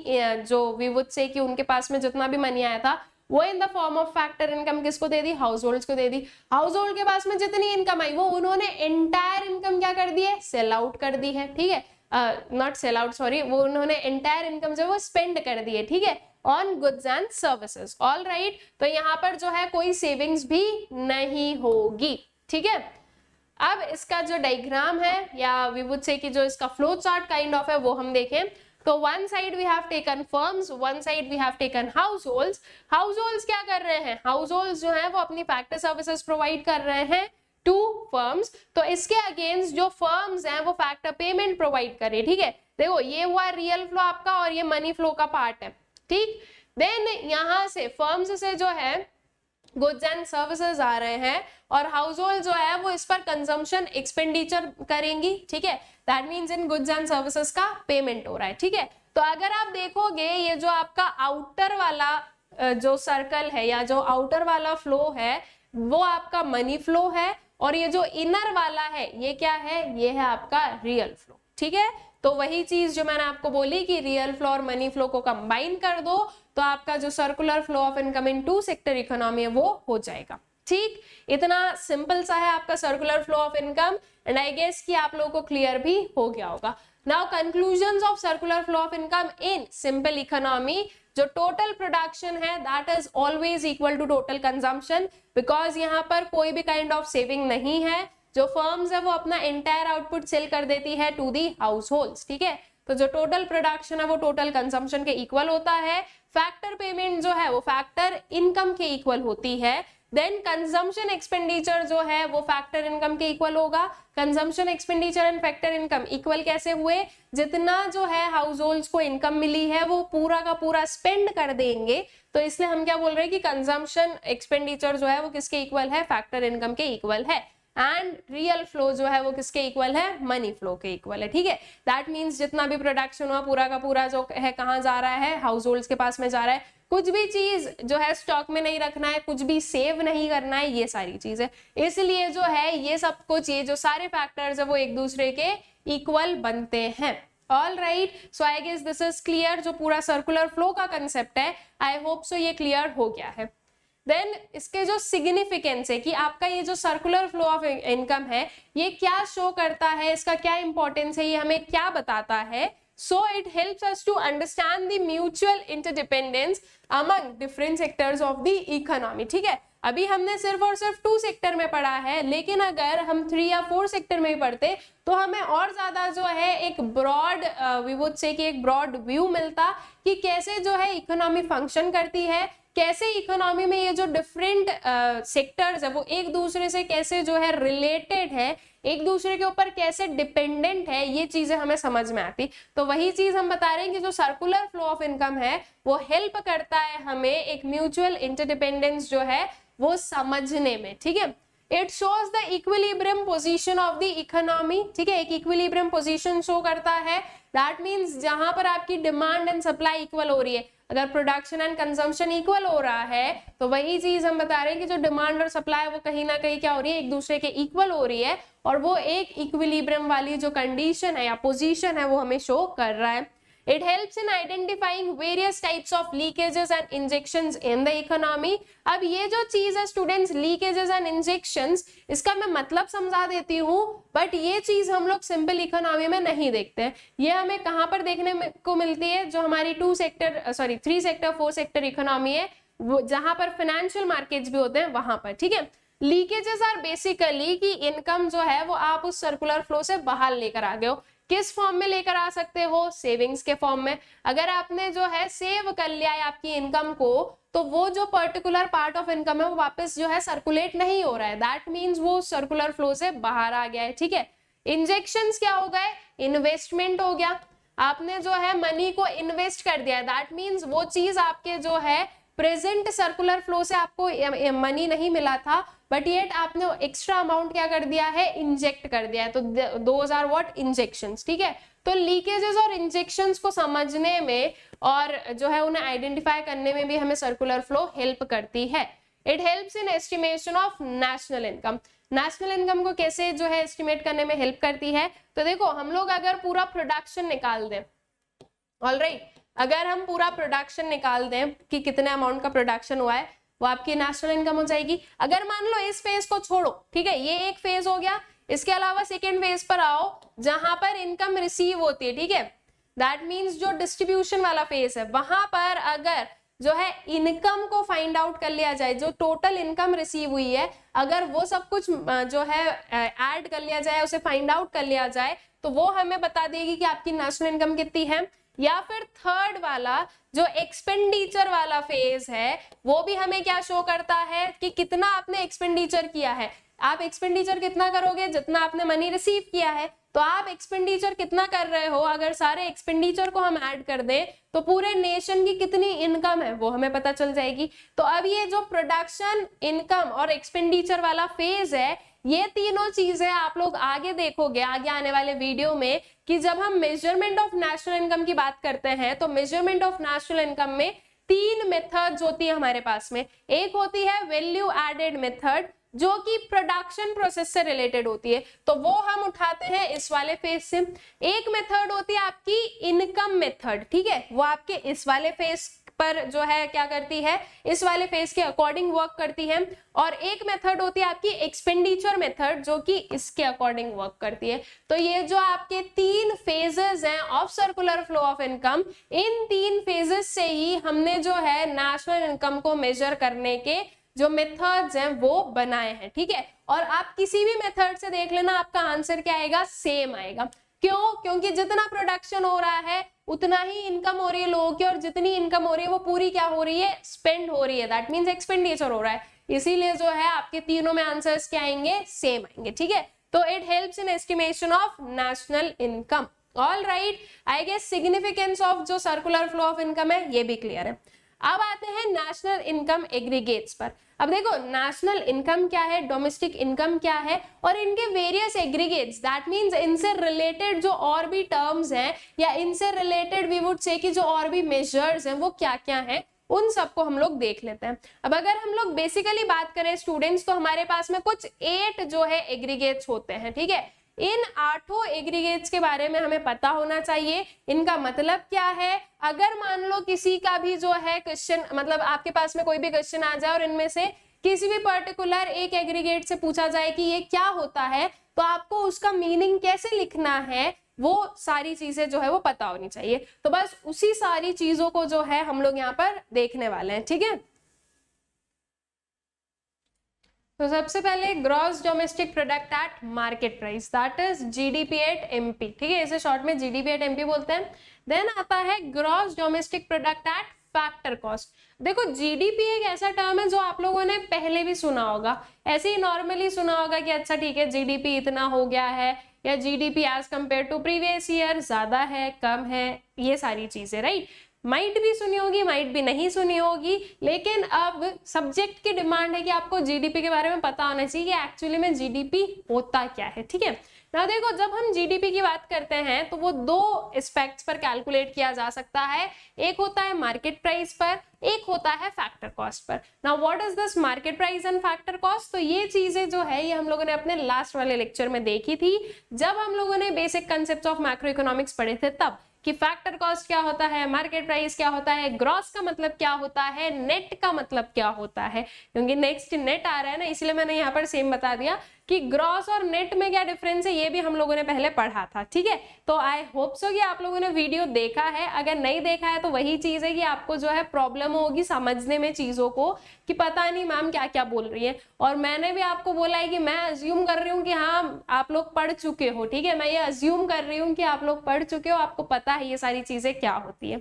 जो विवुद से कि उनके पास में जितना भी मनी आया था वो in the form of factor income किसको दे दी हाउस होल्ड को दे दी हाउस होल्ड के पास में जितनी इनकम आई वो उन्होंने एंटायर इनकम क्या कर दी है सेल आउट कर दी है ठीक है नॉट सेल आउट सॉरी वो उन्होंने एंटायर इनकम जो वो स्पेंड कर दी है ठीक है on goods and services all right तो यहां पर जो है कोई सेविंग्स भी नहीं होगी ठीक है अब इसका जो डायग्राम है या वी वुड से कि जो इसका फ्लो चार्ट काइंड ऑफ है वो हम देखें तो one side we have taken firms one side we have taken household household क्या कर रहे हैं हाउस होल्ड जो है वो अपनी फैक्ट्री सर्विसेज प्रोवाइड कर रहे हैं टू फर्म्स तो इसके अगेंस्ट जो फर्म्स हैं वो फैक्टर पेमेंट प्रोवाइड करें ठीक है देखो ये हुआ रियल फ्लो आपका और ये मनी फ्लो का पार्ट है ठीक देन यहाँ से फर्म्स से जो है गुड्स एंड सर्विसेज आ रहे हैं और हाउस होल्ड जो है वो इस पर कंजम्पशन एक्सपेंडिचर करेंगी ठीक है that means in goods and services का पेमेंट हो रहा है ठीक है तो अगर आप देखोगे ये जो आपका आउटर वाला जो सर्कल है या जो आउटर वाला फ्लो है वो आपका मनी फ्लो है और ये जो इनर वाला है ये क्या है ये है आपका रियल फ्लो ठीक है तो वही चीज जो मैंने आपको बोली कि रियल फ्लो और मनी फ्लो को कंबाइन कर दो तो आपका जो circular flow of income in two sector economy है वो हो जाएगा ठीक इतना सिंपल सा है आपका circular flow of income and I guess कि आप लोगों को क्लियर भी हो गया होगा now conclusion of circular flow of income in simple economy जो टोटल प्रोडक्शन है that is always equal to total consumption because यहाँ पर कोई भी काइंड ऑफ सेविंग नहीं है जो फर्म्स है वो अपना एंटायर आउटपुट सेल कर देती है टू दी हाउस होल्ड ठीक है तो जो टोटल प्रोडक्शन है वो टोटल कंजम्पशन के इक्वल होता है फैक्टर पेमेंट जो है वो फैक्टर इनकम के इक्वल होती है देन कंजम्पशन एक्सपेंडिचर जो है वो फैक्टर इनकम के इक्वल होगा consumption expenditure and factor income equal कैसे हुए जितना जो है हाउस होल्ड को इनकम मिली है वो पूरा का पूरा स्पेंड कर देंगे तो इसलिए हम क्या बोल रहे हैं कि कंजम्पशन एक्सपेंडिचर जो है वो किसके इक्वल है फैक्टर इनकम के इक्वल है एंड रियल फ्लो जो है वो किसके इक्वल है मनी फ्लो के इक्वल है ठीक है दैट मीन्स जितना भी प्रोडक्शन हुआ पूरा का पूरा जो है कहाँ जा रहा है हाउस होल्ड के पास में जा रहा है कुछ भी चीज जो है स्टॉक में नहीं रखना है कुछ भी सेव नहीं करना है ये सारी चीज है इसलिए जो है ये सब कुछ ये जो सारे फैक्टर्स है वो एक दूसरे के इक्वल बनते हैं all right so I guess this is clear जो पूरा सर्कुलर फ्लो का कंसेप्ट है आई होप सो ये क्लियर हो गया है देन इसके जो सिग्निफिकेंस है कि आपका ये जो सर्कुलर फ्लो ऑफ इनकम है ये क्या शो करता है इसका क्या इंपॉर्टेंस है ये हमें क्या बताता है so it help us to understand the mutual interdependence among different sectors of the economy ठीक है अभी हमने सिर्फ और सिर्फ टू सेक्टर में पढ़ा है लेकिन अगर हम थ्री या फोर सेक्टर में पढ़ते तो हमें और ज्यादा जो है एक ब्रॉड वी वुड से कि एक ब्रॉड व्यू मिलता कि कैसे जो है इकोनॉमी फंक्शन करती है कैसे इकोनॉमी में ये जो डिफरेंट सेक्टर्स है वो एक दूसरे से कैसे जो है रिलेटेड है एक दूसरे के ऊपर कैसे डिपेंडेंट है ये चीजें हमें समझ में आती तो वही चीज हम बता रहे हैं कि जो सर्कुलर फ्लो ऑफ इनकम है वो हेल्प करता है हमें एक म्यूचुअल इंटरडिपेंडेंस जो है वो समझने में ठीक है it shows the equilibrium position of the economy ठीक है एक इक्विलिब्रियम पोजीशन शो करता है दैट मीन्स जहां पर आपकी डिमांड एंड सप्लाई इक्वल हो रही है अगर प्रोडक्शन एंड कंजम्पशन इक्वल हो रहा है तो वही चीज हम बता रहे हैं कि जो डिमांड और सप्लाई है वो कहीं ना कहीं क्या हो रही है एक दूसरे के इक्वल हो रही है और वो एक इक्विलिब्रियम वाली जो कंडीशन है या पोजिशन है वो हमें शो कर रहा है It helps in identifying various types of leakages and injections in the economy. अब ये जो चीज है students leakages and injections इसका मैं मतलब समझा देती हूँ बट ये चीज हम लोग सिंपल इकोनॉमी में नहीं देखते हैं ये हमें कहाँ पर देखने को मिलती है जो हमारी two sector sorry three sector four sector economy है जहां पर फाइनेंशियल मार्केट भी होते हैं वहां पर ठीक है लीकेजेस आर बेसिकली कि इनकम जो है वो आप उस सर्कुलर फ्लो से बाहर लेकर आ गए हो किस फॉर्म में लेकर आ सकते हो सेविंग्स के फॉर्म में अगर आपने जो है सेव कर लिया है आपकी इनकम को तो वो जो पर्टिकुलर पार्ट ऑफ इनकम है वो वापस जो है सर्कुलेट नहीं हो रहा है दैट मीन्स वो सर्कुलर फ्लो से बाहर आ गया है ठीक है इंजेक्शन क्या हो गए इन्वेस्टमेंट हो गया आपने जो है मनी को इन्वेस्ट कर दिया दैट मीन्स वो चीज आपके जो है प्रेजेंट सर्कुलर फ्लो से आपको मनी नहीं मिला था बट येट आपने एक्स्ट्रा अमाउंट क्या कर दिया है इंजेक्ट कर दिया है तो दोज आर वॉट इंजेक्शन ठीक है तो लीकेजेस और इंजेक्शन को समझने में और जो है उन्हें आइडेंटिफाई करने में भी हमें सर्कुलर फ्लो हेल्प करती है it helps in estimation of national income national income को कैसे जो है एस्टिमेट करने में हेल्प करती है तो देखो हम लोग अगर पूरा प्रोडक्शन निकाल दें ऑल right, अगर हम पूरा प्रोडक्शन निकाल दें कि कितने अमाउंट का प्रोडक्शन हुआ है वो आपकी नेशनल इनकम हो जाएगी अगर मान लो इस फेज को छोड़ो ठीक है ये एक फेज हो गया इसके अलावा सेकेंड फेज पर आओ जहां पर इनकम रिसीव होती है ठीक है दैट मीन्स जो डिस्ट्रीब्यूशन वाला फेज है वहां पर अगर जो है इनकम को फाइंड आउट कर लिया जाए जो टोटल इनकम रिसीव हुई है अगर वो सब कुछ जो है ऐड कर लिया जाए उसे फाइंड आउट कर लिया जाए तो वो हमें बता देगी कि आपकी नेशनल इनकम कितनी है या फिर थर्ड वाला जो एक्सपेंडिचर वाला फेज है वो भी हमें क्या शो करता है कि कितना आपने एक्सपेंडिचर किया है आप एक्सपेंडिचर कितना करोगे जितना आपने मनी रिसीव किया है तो आप एक्सपेंडिचर कितना कर रहे हो अगर सारे एक्सपेंडिचर को हम ऐड कर दें तो पूरे नेशन की कितनी इनकम है वो हमें पता चल जाएगी तो अब ये जो प्रोडक्शन इनकम और एक्सपेंडिचर वाला फेज है ये तीनों चीजें आप लोग आगे देखोगे आगे आने वाले वीडियो में कि जब हम मेजरमेंट ऑफ नेशनल इनकम की बात करते हैं तो मेजरमेंट ऑफ नेशनल इनकम में तीन मेथड्स होती है हमारे पास में एक होती है वैल्यू एडेड मेथड जो कि प्रोडक्शन प्रोसेस से रिलेटेड होती है तो वो हम उठाते हैं इस वाले फेज से एक मेथड होती है आपकी इनकम मेथड ठीक है वो आपके इस वाले फेज पर जो है क्या करती है इस वाले फेज के अकॉर्डिंग वर्क करती है और एक मेथड होती है आपकी एक्सपेंडिचर मेथड जो कि इसके अकॉर्डिंग वर्क करती है तो ये जो आपके तीन फेजेस हैं of circular flow of income इन तीन फेजेस से ही हमने जो है नेशनल इनकम को मेजर करने के जो मेथड्स हैं वो बनाए हैं ठीक है और आप किसी भी मेथड से देख लेना आपका आंसर क्या आएगा सेम आएगा क्यों क्योंकि जितना प्रोडक्शन हो रहा है उतना ही इनकम हो रही है लोगों की और जितनी इनकम हो रही है वो पूरी क्या हो रही है स्पेंड हो रही है दैट मीन्स एक्सपेंडिचर हो रहा है इसीलिए जो है आपके तीनों में आंसर्स क्या आएंगे सेम आएंगे ठीक है तो it helps in estimation of national income all right I guess significance of जो सर्कुलर फ्लो ऑफ इनकम है ये भी क्लियर है अब आते हैं नेशनल इनकम एग्रीगेट्स पर अब देखो नेशनल इनकम क्या है डोमेस्टिक इनकम क्या है और इनके वेरियस एग्रीगेट्स दैट मींस इनसे रिलेटेड जो और भी टर्म्स हैं या इनसे रिलेटेड वी वुड से कि जो और भी मेजर्स हैं वो क्या क्या हैं उन सबको हम लोग देख लेते हैं अब अगर हम लोग बेसिकली बात करें स्टूडेंट्स तो हमारे पास में कुछ एट जो है एग्रीगेट्स होते हैं ठीक है इन आठों एग्रीगेट्स के बारे में हमें पता होना चाहिए इनका मतलब क्या है अगर मान लो किसी का भी जो है क्वेश्चन मतलब आपके पास में कोई भी क्वेश्चन आ जाए और इनमें से किसी भी पर्टिकुलर एक एग्रीगेट से पूछा जाए कि ये क्या होता है तो आपको उसका मीनिंग कैसे लिखना है वो सारी चीजें जो है वो पता होनी चाहिए तो बस उसी सारी चीजों को जो है हम लोग यहाँ पर देखने वाले हैं ठीक है तो सबसे पहले gross domestic product at market price that is GDP at MP ठीक है इसे शॉर्ट में जीडीपी एट एमपी बोलते हैं देन आता है gross domestic product at factor cost देखो जीडीपी एक ऐसा टर्म है जो आप लोगों ने पहले भी सुना होगा ऐसे ही नॉर्मली सुना होगा कि अच्छा ठीक है जीडीपी इतना हो गया है या GDP as compare to previous year ज्यादा है कम है ये सारी चीजें राइट माइट भी सुनी होगी माइट भी नहीं सुनी होगी लेकिन अब सब्जेक्ट की डिमांड है कि आपको जीडीपी के बारे में पता होना चाहिए कि एक्चुअली में जीडीपी होता क्या है ठीक है ना देखो जब हम जीडीपी की बात करते हैं तो वो दो एस्पेक्ट्स पर कैलकुलेट किया जा सकता है एक होता है मार्केट प्राइस पर एक होता है फैक्टर कॉस्ट पर ना what is this market price and factor cost तो ये चीजें जो है ये हम लोगों ने अपने लास्ट वाले लेक्चर में देखी थी जब हम लोगों ने basic concept of micro economics पढ़े थे तब कि फैक्टर कॉस्ट क्या होता है मार्केट प्राइस क्या होता है ग्रॉस का मतलब क्या होता है नेट का मतलब क्या होता है क्योंकि नेक्स्ट नेट आ रहा है ना इसलिए मैंने यहाँ पर सेम बता दिया कि ग्रॉस और नेट में क्या डिफरेंस है ये भी हम लोगों ने पहले पढ़ा था ठीक है तो आई होप सो कि आप लोगों ने वीडियो देखा है अगर नहीं देखा है तो वही चीज़ है कि आपको जो है प्रॉब्लम होगी समझने में चीज़ों को कि पता नहीं मैम क्या क्या बोल रही है और मैंने भी आपको बोला है कि मैं अज्यूम कर रही हूँ कि हाँ आप लोग पढ़ चुके हो ठीक है मैं ये अज्यूम कर रही हूँ कि आप लोग पढ़ चुके हो आपको पता है ये सारी चीज़ें क्या होती है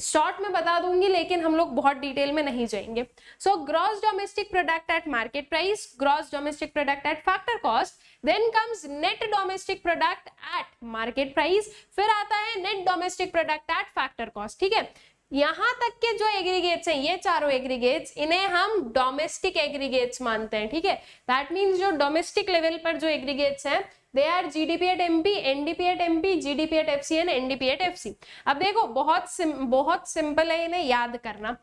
शॉर्ट में बता दूंगी लेकिन हम लोग बहुत डिटेल में नहीं जाएंगे so gross domestic product at market price gross domestic product at factor cost then comes net domestic product at market price फिर आता है net domestic product at factor cost ठीक है यहां तक के जो एग्रीगेट्स हैं ये चारों एग्रीगेट्स इन्हें हम डोमेस्टिक एग्रीगेट्स मानते हैं ठीक है दैट मीन्स जो डोमेस्टिक लेवल पर जो एग्रीगेट्स हैं they are P at MP NDP at D P at C and NDP at C अब देखो बहुत बहुत सिंपल है इन्हें याद करना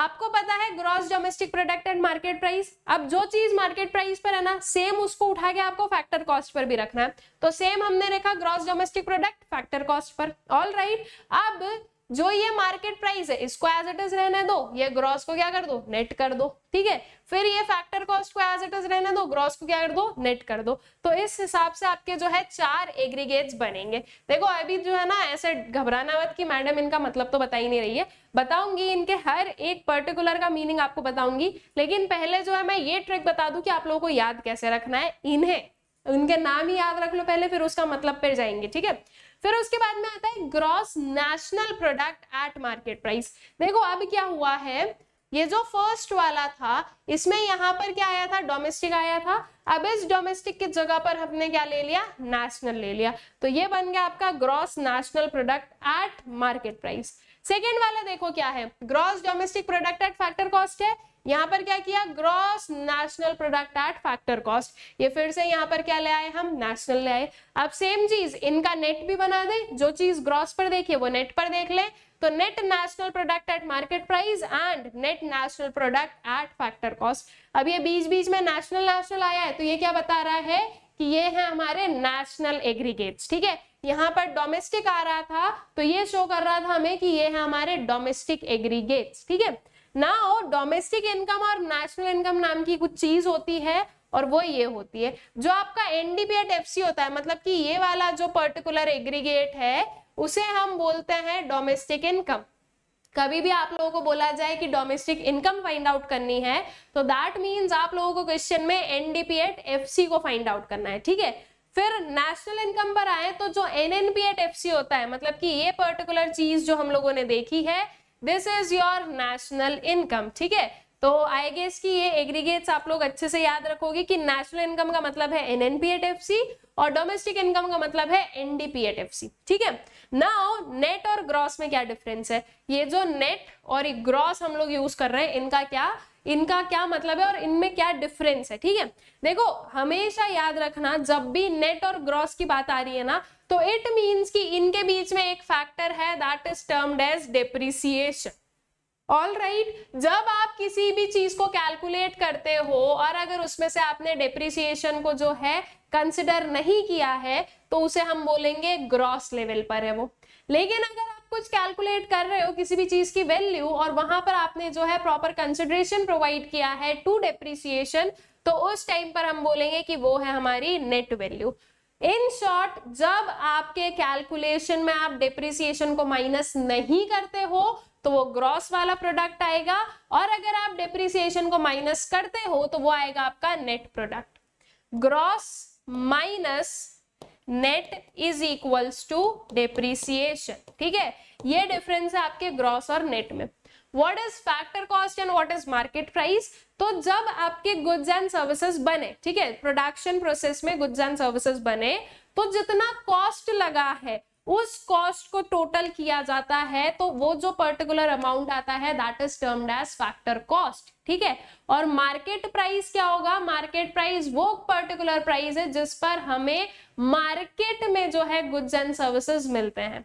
आपको पता है gross domestic product and market price अब जो चीज मार्केट प्राइस पर है ना सेम उसको उठा के आपको फैक्टर कॉस्ट पर भी रखना है तो सेम हमने रखा gross domestic product factor cost पर ऑल राइट right, अब जो ये मार्केट प्राइस है इसको एज इट इज रहने दो ये ग्रॉस को क्या कर दो नेट कर दो ठीक है फिर ये फैक्टर कॉस्ट को एज इट इज रहने दो ग्रॉस को क्या कर दो नेट कर दो तो इस हिसाब से आपके जो है चार एग्रीगेट्स बनेंगे देखो अभी जो है ना ऐसे घबराना मत कि मैडम इनका मतलब तो बता ही नहीं रही है बताऊंगी इनके हर एक पर्टिकुलर का मीनिंग आपको बताऊंगी लेकिन पहले जो है मैं ये ट्रिक बता दू कि आप लोगों को याद कैसे रखना है इन्हें उनके नाम ही याद रख लो पहले फिर उसका मतलब पे जाएंगे ठीक है फिर उसके बाद में आता है gross national product at market price देखो अब क्या हुआ है ये जो फर्स्ट वाला था इसमें यहाँ पर क्या आया था डोमेस्टिक आया था अब इस डोमेस्टिक की जगह पर हमने क्या ले लिया नेशनल ले लिया तो ये बन गया आपका gross national product at market price second वाला देखो क्या है gross domestic product at factor cost है यहाँ पर क्या किया gross national product at factor cost ये फिर से यहाँ पर क्या ले आए हम नेशनल ले आए अब सेम चीज इनका नेट भी बना दे जो चीज ग्रॉस पर देखिए वो नेट पर देख ले तो net national product at market price and net national product at factor cost अब ये बीच बीच में नेशनल नेशनल आया है तो ये क्या बता रहा है कि ये है हमारे नेशनल एग्रीगेट्स ठीक है यहाँ पर डोमेस्टिक आ रहा था तो ये शो कर रहा था हमें कि ये है हमारे डोमेस्टिक एग्रीगेट्स ठीक है नाउ डोमेस्टिक इनकम और नेशनल इनकम नाम की कुछ चीज होती है और वो ये होती है जो आपका एनडीबी एट एफसी होता है मतलब कि ये वाला जो पर्टिकुलर एग्रीगेट है उसे हम बोलते हैं डोमेस्टिक इनकम कभी भी आप लोगों को बोला जाए कि डोमेस्टिक इनकम फाइंड आउट करनी है तो दैट मींस आप लोगों को क्वेश्चन में एनडीपी एट एफसी को फाइंड आउट करना है ठीक है फिर नेशनल इनकम पर आए तो जो एन एन एट एफ होता है मतलब कि ये पर्टिकुलर चीज जो हम लोगों ने देखी है this is your national income ठीक है तो आई गेस की ये एग्रीगेट्स आप लोग अच्छे से याद रखोगे कि नेशनल इनकम का मतलब है एन और डोमेस्टिक इनकम का मतलब है एनडीपीएटएफसी ठीक है नाउ नेट और ग्रॉस में क्या डिफरेंस है ये जो नेट और ग्रॉस हम लोग यूज कर रहे हैं इनका क्या इनका क्या मतलब है और इनमें क्या डिफरेंस है ठीक है देखो हमेशा याद रखना जब भी नेट और ग्रॉस की बात आ रही है ना तो इट मीन्स कि इनके बीच में एक फैक्टर है that is termed as depreciation all right right. जब आप किसी भी चीज को कैलकुलेट करते हो और अगर उसमें से आपने डिप्रिसिएशन को जो है कंसिडर नहीं किया है तो उसे हम बोलेंगे ग्रॉस लेवल पर है वो लेकिन अगर आप कुछ कैलकुलेट कर रहे हो किसी भी चीज की वैल्यू और वहां पर आपने जो है प्रॉपर कंसिडरेशन प्रोवाइड किया है टू डेप्रिसिएशन तो उस टाइम पर हम बोलेंगे कि वो है हमारी नेट वैल्यू इन शॉर्ट जब आपके कैलकुलेशन में आप डिप्रिसिएशन को माइनस नहीं करते हो तो वो ग्रॉस वाला प्रोडक्ट आएगा और अगर आप डिप्रिसिएशन को माइनस करते हो तो वो आएगा आपका net product gross minus net is equals to depreciation ठीक है ये डिफरेंस है आपके ग्रॉस और नेट में what is factor cost and what is market price तो जब आपके गुड्स एंड सर्विसेज बने ठीक है प्रोडक्शन प्रोसेस में गुड्स एंड सर्विसेज बने तो जितना कॉस्ट लगा है उस कॉस्ट को टोटल किया जाता है तो वो जो पर्टिकुलर अमाउंट आता है that is termed as factor cost ठीक है और मार्केट प्राइस क्या होगा मार्केट प्राइस वो पर्टिकुलर प्राइस है जिस पर हमें मार्केट में जो है गुड्स एंड सर्विसेज मिलते हैं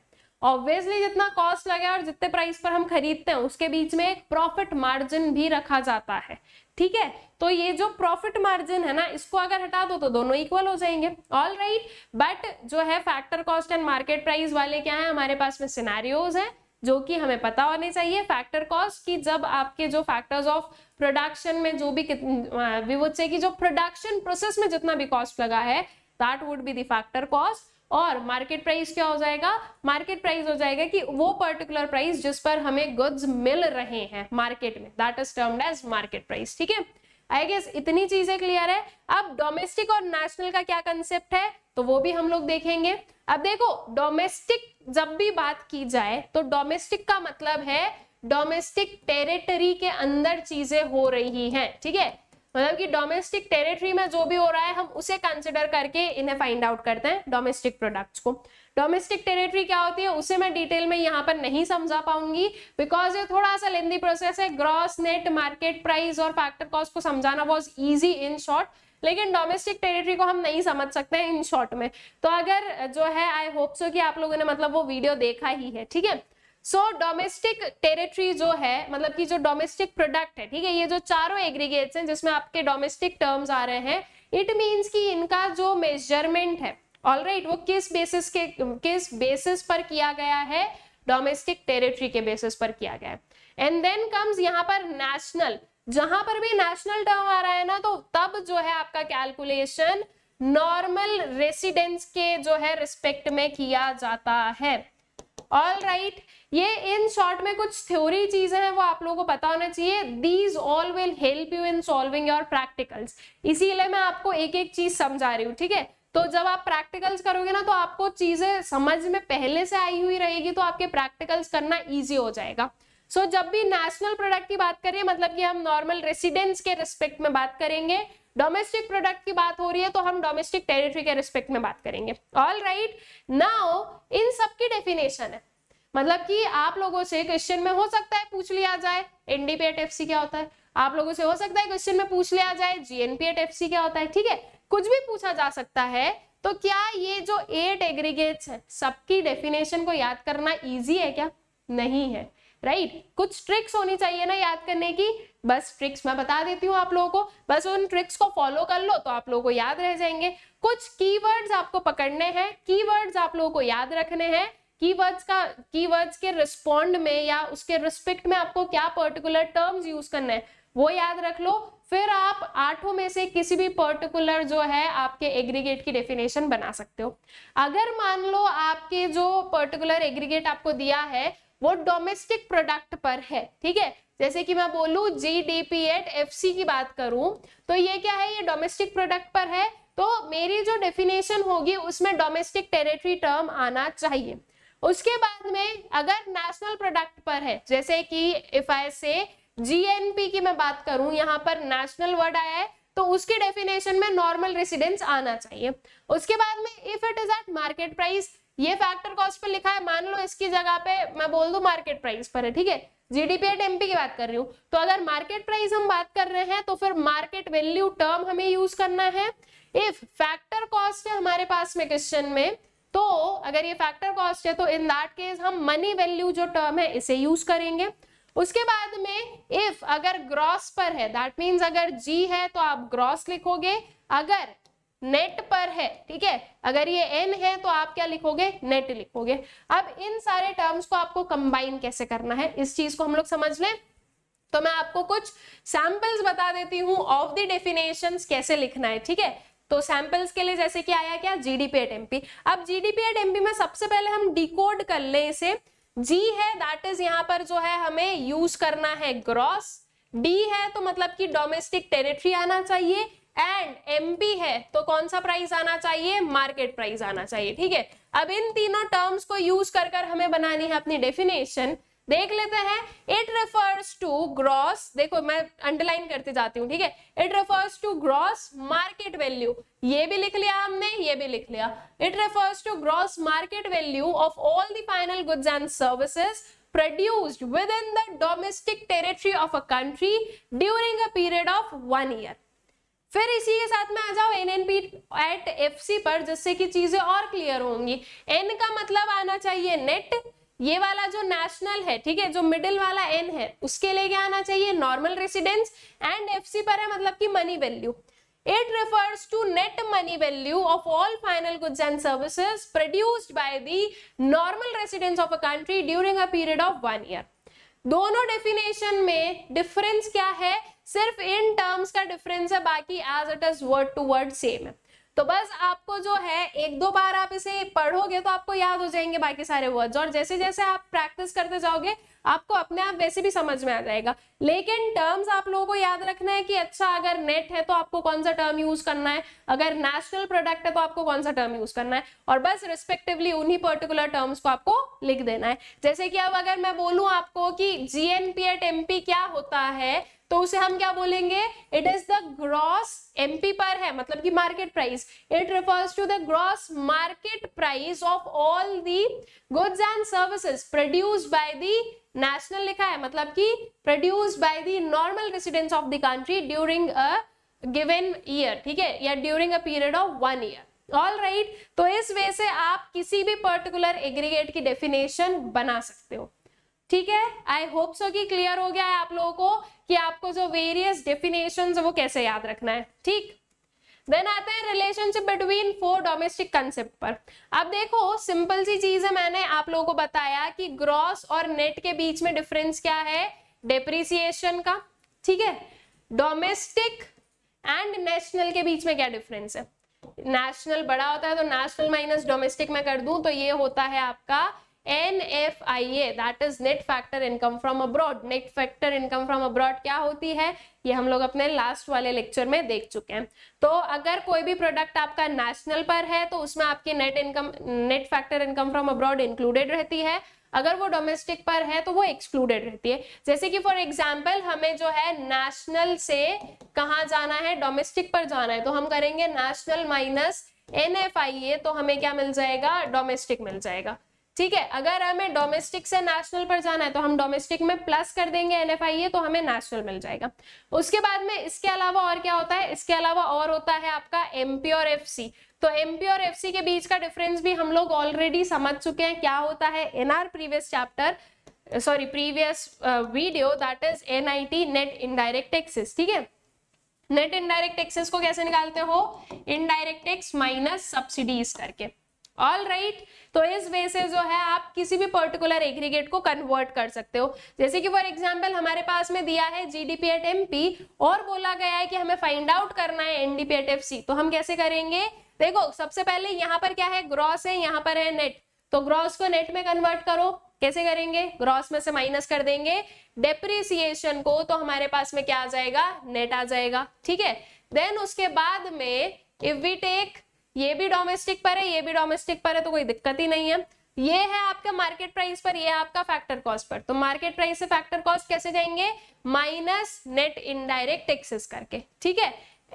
ऑब्वियसली जितना कॉस्ट लगे और जितने प्राइस पर हम खरीदते हैं उसके बीच में एक प्रॉफिट मार्जिन भी रखा जाता है ठीक है तो ये जो प्रॉफिट मार्जिन है ना इसको अगर हटा दो तो दोनों इक्वल हो जाएंगे ऑल राइट बट जो है factor cost and market price वाले क्या है हमारे पास में सिनारियोज है जो कि हमें पता होने चाहिए फैक्टर कॉस्ट की जब आपके जो फैक्टर्स ऑफ प्रोडक्शन में जो भी विवोचे की जो प्रोडक्शन प्रोसेस में जितना भी कॉस्ट लगा है that would be the factor cost और मार्केट प्राइस क्या हो जाएगा मार्केट प्राइस हो जाएगा कि वो पर्टिकुलर प्राइस जिस पर हमें गुड्स मिल रहे हैं मार्केट में that is termed as market price ठीक है आई गेस इतनी चीजें क्लियर है अब डोमेस्टिक और नेशनल का क्या कंसेप्ट है तो वो भी हम लोग देखेंगे अब देखो डोमेस्टिक जब भी बात की जाए तो डोमेस्टिक का मतलब है डोमेस्टिक टेरिटरी के अंदर चीजें हो रही हैं ठीक है मतलब कि डोमेस्टिक टेरिटरी में जो भी हो रहा है हम उसे कंसिडर करके इन्हें फाइंड आउट करते हैं डोमेस्टिक प्रोडक्ट्स को डोमेस्टिक टेरिटरी क्या होती है उसे मैं डिटेल में यहाँ पर नहीं समझा पाऊंगी बिकॉज ये थोड़ा सा लेंदी प्रोसेस है ग्रॉस नेट मार्केट प्राइस और फैक्टर कॉस्ट को समझाना बहुत ईजी इन शॉर्ट लेकिन डोमेस्टिक टेरिटरी को हम नहीं समझ सकते हैं इन शॉर्ट में तो अगर जो है आई होप सो कि आप लोगों ने मतलब वो वीडियो देखा ही है ठीक है सो डोमेस्टिक टेरिटरी जो है मतलब कि जो डोमेस्टिक प्रोडक्ट है ठीक है ये जो चारों एग्रीगेट्स हैं जिसमें आपके डोमेस्टिक टर्म्स आ रहे हैं इट मींस कि इनका जो मेजरमेंट है ऑल right, वो किस बेसिस के किस बेसिस पर किया गया है डोमेस्टिक टेरिटरी के बेसिस पर किया गया है एंड देन कम्स यहाँ पर नेशनल जहां पर भी नेशनल टर्म आ रहा है ना तो तब जो है आपका कैलकुलेशन नॉर्मल रेसिडेंस के जो है रिस्पेक्ट में किया जाता है ऑल राइट right, ये इन शॉर्ट में कुछ थ्योरी चीजें हैं वो आप लोगों को पता होना चाहिए these all will help you in solving your practicals इसीलिए मैं आपको एक एक चीज समझा रही हूँ ठीक है तो जब आप प्रैक्टिकल्स करोगे ना तो आपको चीजें समझ में पहले से आई हुई रहेगी तो आपके प्रैक्टिकल्स करना ईजी हो जाएगा सो so, जब भी नेशनल प्रोडक्ट की बात करें मतलब कि हम नॉर्मल रेसिडेंट्स के रिस्पेक्ट में बात करेंगे डोमेस्टिक प्रोडक्ट की बात हो रही है तो हम डोमेस्टिक टेरिटरी के रिस्पेक्ट में बात करेंगे ऑल राइट नाउ इन सबकी डेफिनेशन है मतलब कि आप लोगों से क्वेश्चन में हो सकता है पूछ लिया जाए एनडीपीएट एफ क्या होता है आप लोगों से हो सकता है क्वेश्चन में पूछ लिया जाए जीएनपीएट एफ क्या होता है ठीक है कुछ भी पूछा जा सकता है तो क्या ये जो एट एग्रीगेट्स है सबकी डेफिनेशन को याद करना ईजी है क्या नहीं है राइट right? कुछ ट्रिक्स होनी चाहिए ना याद करने की बस ट्रिक्स मैं बता देती हूँ आप लोगों को बस उन ट्रिक्स को फॉलो कर लो तो आप लोगों को याद रह जाएंगे कुछ कीवर्ड्स आपको पकड़ने हैं कीवर्ड्स आप लोगों को याद रखने हैं कीवर्ड्स का कीवर्ड्स के रिस्पॉन्ड में या उसके रिस्पेक्ट में आपको क्या पर्टिकुलर टर्म्स यूज करना है वो याद रख लो फिर आप आठों में से किसी भी पर्टिकुलर जो है आपके एग्रीगेट की डेफिनेशन बना सकते हो अगर मान लो आपके जो पर्टिकुलर एग्रीगेट आपको दिया है वो डोमेस्टिक प्रोडक्ट पर है ठीक है जैसे कि मैं बोलू G D P at F C की बात करूं तो ये क्या है ये डोमेस्टिक प्रोडक्ट पर है तो मेरी जो डेफिनेशन होगी उसमें डोमेस्टिक टेरिटरी टर्म आना चाहिए उसके बाद में अगर नेशनल प्रोडक्ट पर है जैसे कि इफ आई से जीएनपी की मैं बात करूं यहाँ पर नेशनल वर्ड आया है तो उसके डेफिनेशन में नॉर्मल रेसिडेंस आना चाहिए उसके बाद में if it is at market price ये फैक्टर कॉस्ट पर लिखा है मान लो इसकी जगह पे मैं बोल दू मार्केट प्राइस पर है ठीक है जीडीपी एट एमपी की बात कर रही हूँ तो अगर मार्केट प्राइस हम बात कर रहे हैं तो फिर मार्केट वैल्यू टर्म हमें यूज करना है इफ फैक्टर कॉस्ट है हमारे पास में क्वेश्चन में तो अगर ये फैक्टर कॉस्ट है तो इन दैट केस हम मनी वैल्यू जो टर्म है इसे यूज करेंगे उसके बाद में इफ अगर ग्रॉस पर है दैट मीन्स अगर जी है तो आप ग्रॉस लिखोगे अगर नेट पर है ठीक है अगर ये एन है तो आप क्या लिखोगे नेट लिखोगे अब इन सारे टर्म्स को आपको कंबाइन कैसे करना है इस चीज को हम लोग समझ लें तो मैं आपको कुछ सैम्पल्स बता देती हूँ ऑफ द डेफिनेशंस कैसे लिखना है ठीक है तो सैंपल्स के लिए जैसे कि आया क्या जीडीपी एट एमपी अब जीडीपी एट एमपी में सबसे पहले हम डिकोड कर ले इसे जी है दैट इज यहाँ पर जो है हमें यूज करना है ग्रॉस डी है तो मतलब कि डोमेस्टिक टेरिटरी आना चाहिए एंड एमपी है तो कौन सा प्राइस आना चाहिए मार्केट प्राइस आना चाहिए ठीक है अब इन तीनों टर्म्स को यूज कर कर हमें बनानी है अपनी डेफिनेशन देख लेते हैं इट रेफर्स टू ग्रॉस देखो मैं अंडरलाइन करते जाती हूँ ठीक है it refers to gross market value ये भी लिख लिया हमने ये भी लिख लिया it refers to gross market value of all the final goods and services produced within the domestic territory of a country during a period of one year फिर इसी के साथ में आ जाओ N N P at F C पर जिससे कि चीजें और क्लियर होंगी एन का मतलब आना चाहिए नेट ये वाला जो नेशनल है ठीक है जो मिडिल वाला एन है उसके लिए क्या आना चाहिए नॉर्मल रेसिडेंस एंड एफ पर है मतलब की money value it refers to net money value of all final goods and services produced by the normal residence of a country during a period of one year दोनों definition में difference क्या है सिर्फ in terms का difference है बाकी as it is word to word same है तो बस आपको जो है एक दो बार आप इसे पढ़ोगे तो आपको याद हो जाएंगे बाकी सारे वर्ड्स और जैसे जैसे आप प्रैक्टिस करते जाओगे आपको अपने आप वैसे भी समझ में आ जाएगा लेकिन टर्म्स आप लोगों को याद रखना है कि अच्छा अगर नेट है तो आपको कौन सा टर्म यूज करना है अगर नेशनल प्रोडक्ट है तो आपको कौन सा टर्म यूज करना है और बस रिस्पेक्टिवली उन्हीं पर्टिकुलर टर्म्स को आपको लिख देना है जैसे कि अब अगर मैं बोलूँ आपको कि G N P at M P क्या होता है तो उसे हम क्या बोलेंगे it is the gross MP पर है मतलब कि market price it refers to the gross market price of all the goods and services produced by the national लिखा है मतलब कि produced by the normal residents of the country during a given year ठीक है या during a period of one year all right तो इस वे से आप किसी भी पर्टिकुलर एग्रीगेट की डेफिनेशन बना सकते हो ठीक है आई होप सो कि क्लियर हो गया है आप लोगों को कि आपको जो वेरियस डेफिनेशन वो कैसे याद रखना है ठीक देन आते हैं relationship between four domestic concept पर अब देखो सिंपल सी चीज है मैंने आप लोगों को बताया कि ग्रॉस और नेट के बीच में डिफरेंस क्या है डेप्रिसिएशन का ठीक है डोमेस्टिक एंड नेशनल के बीच में क्या डिफरेंस है नेशनल बड़ा होता है तो नेशनल माइनस डोमेस्टिक में कर दूं तो ये होता है आपका NFIA that is net factor income from abroad net factor income from abroad क्या होती है ये हम लोग अपने लास्ट वाले लेक्चर में देख चुके हैं तो अगर कोई भी प्रोडक्ट आपका नेशनल पर है तो उसमें आपकी net income net factor income from abroad included रहती है अगर वो डोमेस्टिक पर है तो वो एक्सक्लूडेड रहती है जैसे कि फॉर एग्जाम्पल हमें जो है नेशनल से कहाँ जाना है डोमेस्टिक पर जाना है तो हम करेंगे नेशनल माइनस एन तो हमें क्या मिल जाएगा डोमेस्टिक मिल जाएगा ठीक है अगर हमें डोमेस्टिक से नेशनल पर जाना है तो हम डोमेस्टिक में प्लस कर देंगे एन e, तो हमें नेशनल मिल जाएगा उसके बाद में इसके अलावा और क्या होता है इसके अलावा और होता है आपका पी और सी तो पी और सी के बीच का डिफरेंस भी हम लोग ऑलरेडी समझ चुके हैं क्या होता है in our previous chapter sorry previous video that is N net indirect taxes ठीक है नेट इनडायरेक्ट टैक्सेस को कैसे निकालते हो इनडायरेक्ट टैक्स माइनस सब्सिडीज करके ऑल राइट right? तो इस वे से जो है आप किसी भी पर्टिकुलर एग्रीगेट को कन्वर्ट कर सकते हो जैसे कि फॉर एग्जाम्पल हमारे पास में दिया है जीडीपी एट एमपी और बोला गया है कि हमें फाइंड आउट करना है एनडीपी एट एफसी तो हम कैसे करेंगे देखो सबसे पहले यहाँ पर क्या है ग्रॉस है यहाँ पर है नेट तो ग्रॉस को नेट में कन्वर्ट करो कैसे करेंगे ग्रॉस में से माइनस कर देंगे डेप्रिसिएशन को तो हमारे पास में क्या आ जाएगा नेट आ जाएगा ठीक है देन उसके बाद में इफ वी टेक ये भी डोमेस्टिक पर है ये भी डोमेस्टिक पर है तो कोई दिक्कत ही नहीं है ये है आपका मार्केट प्राइस पर ये आपका फैक्टर कॉस्ट पर तो मार्केट प्राइस से फैक्टर कॉस्ट कैसे जाएंगे माइनस नेट इनडायरेक्ट टैक्सेस करके ठीक है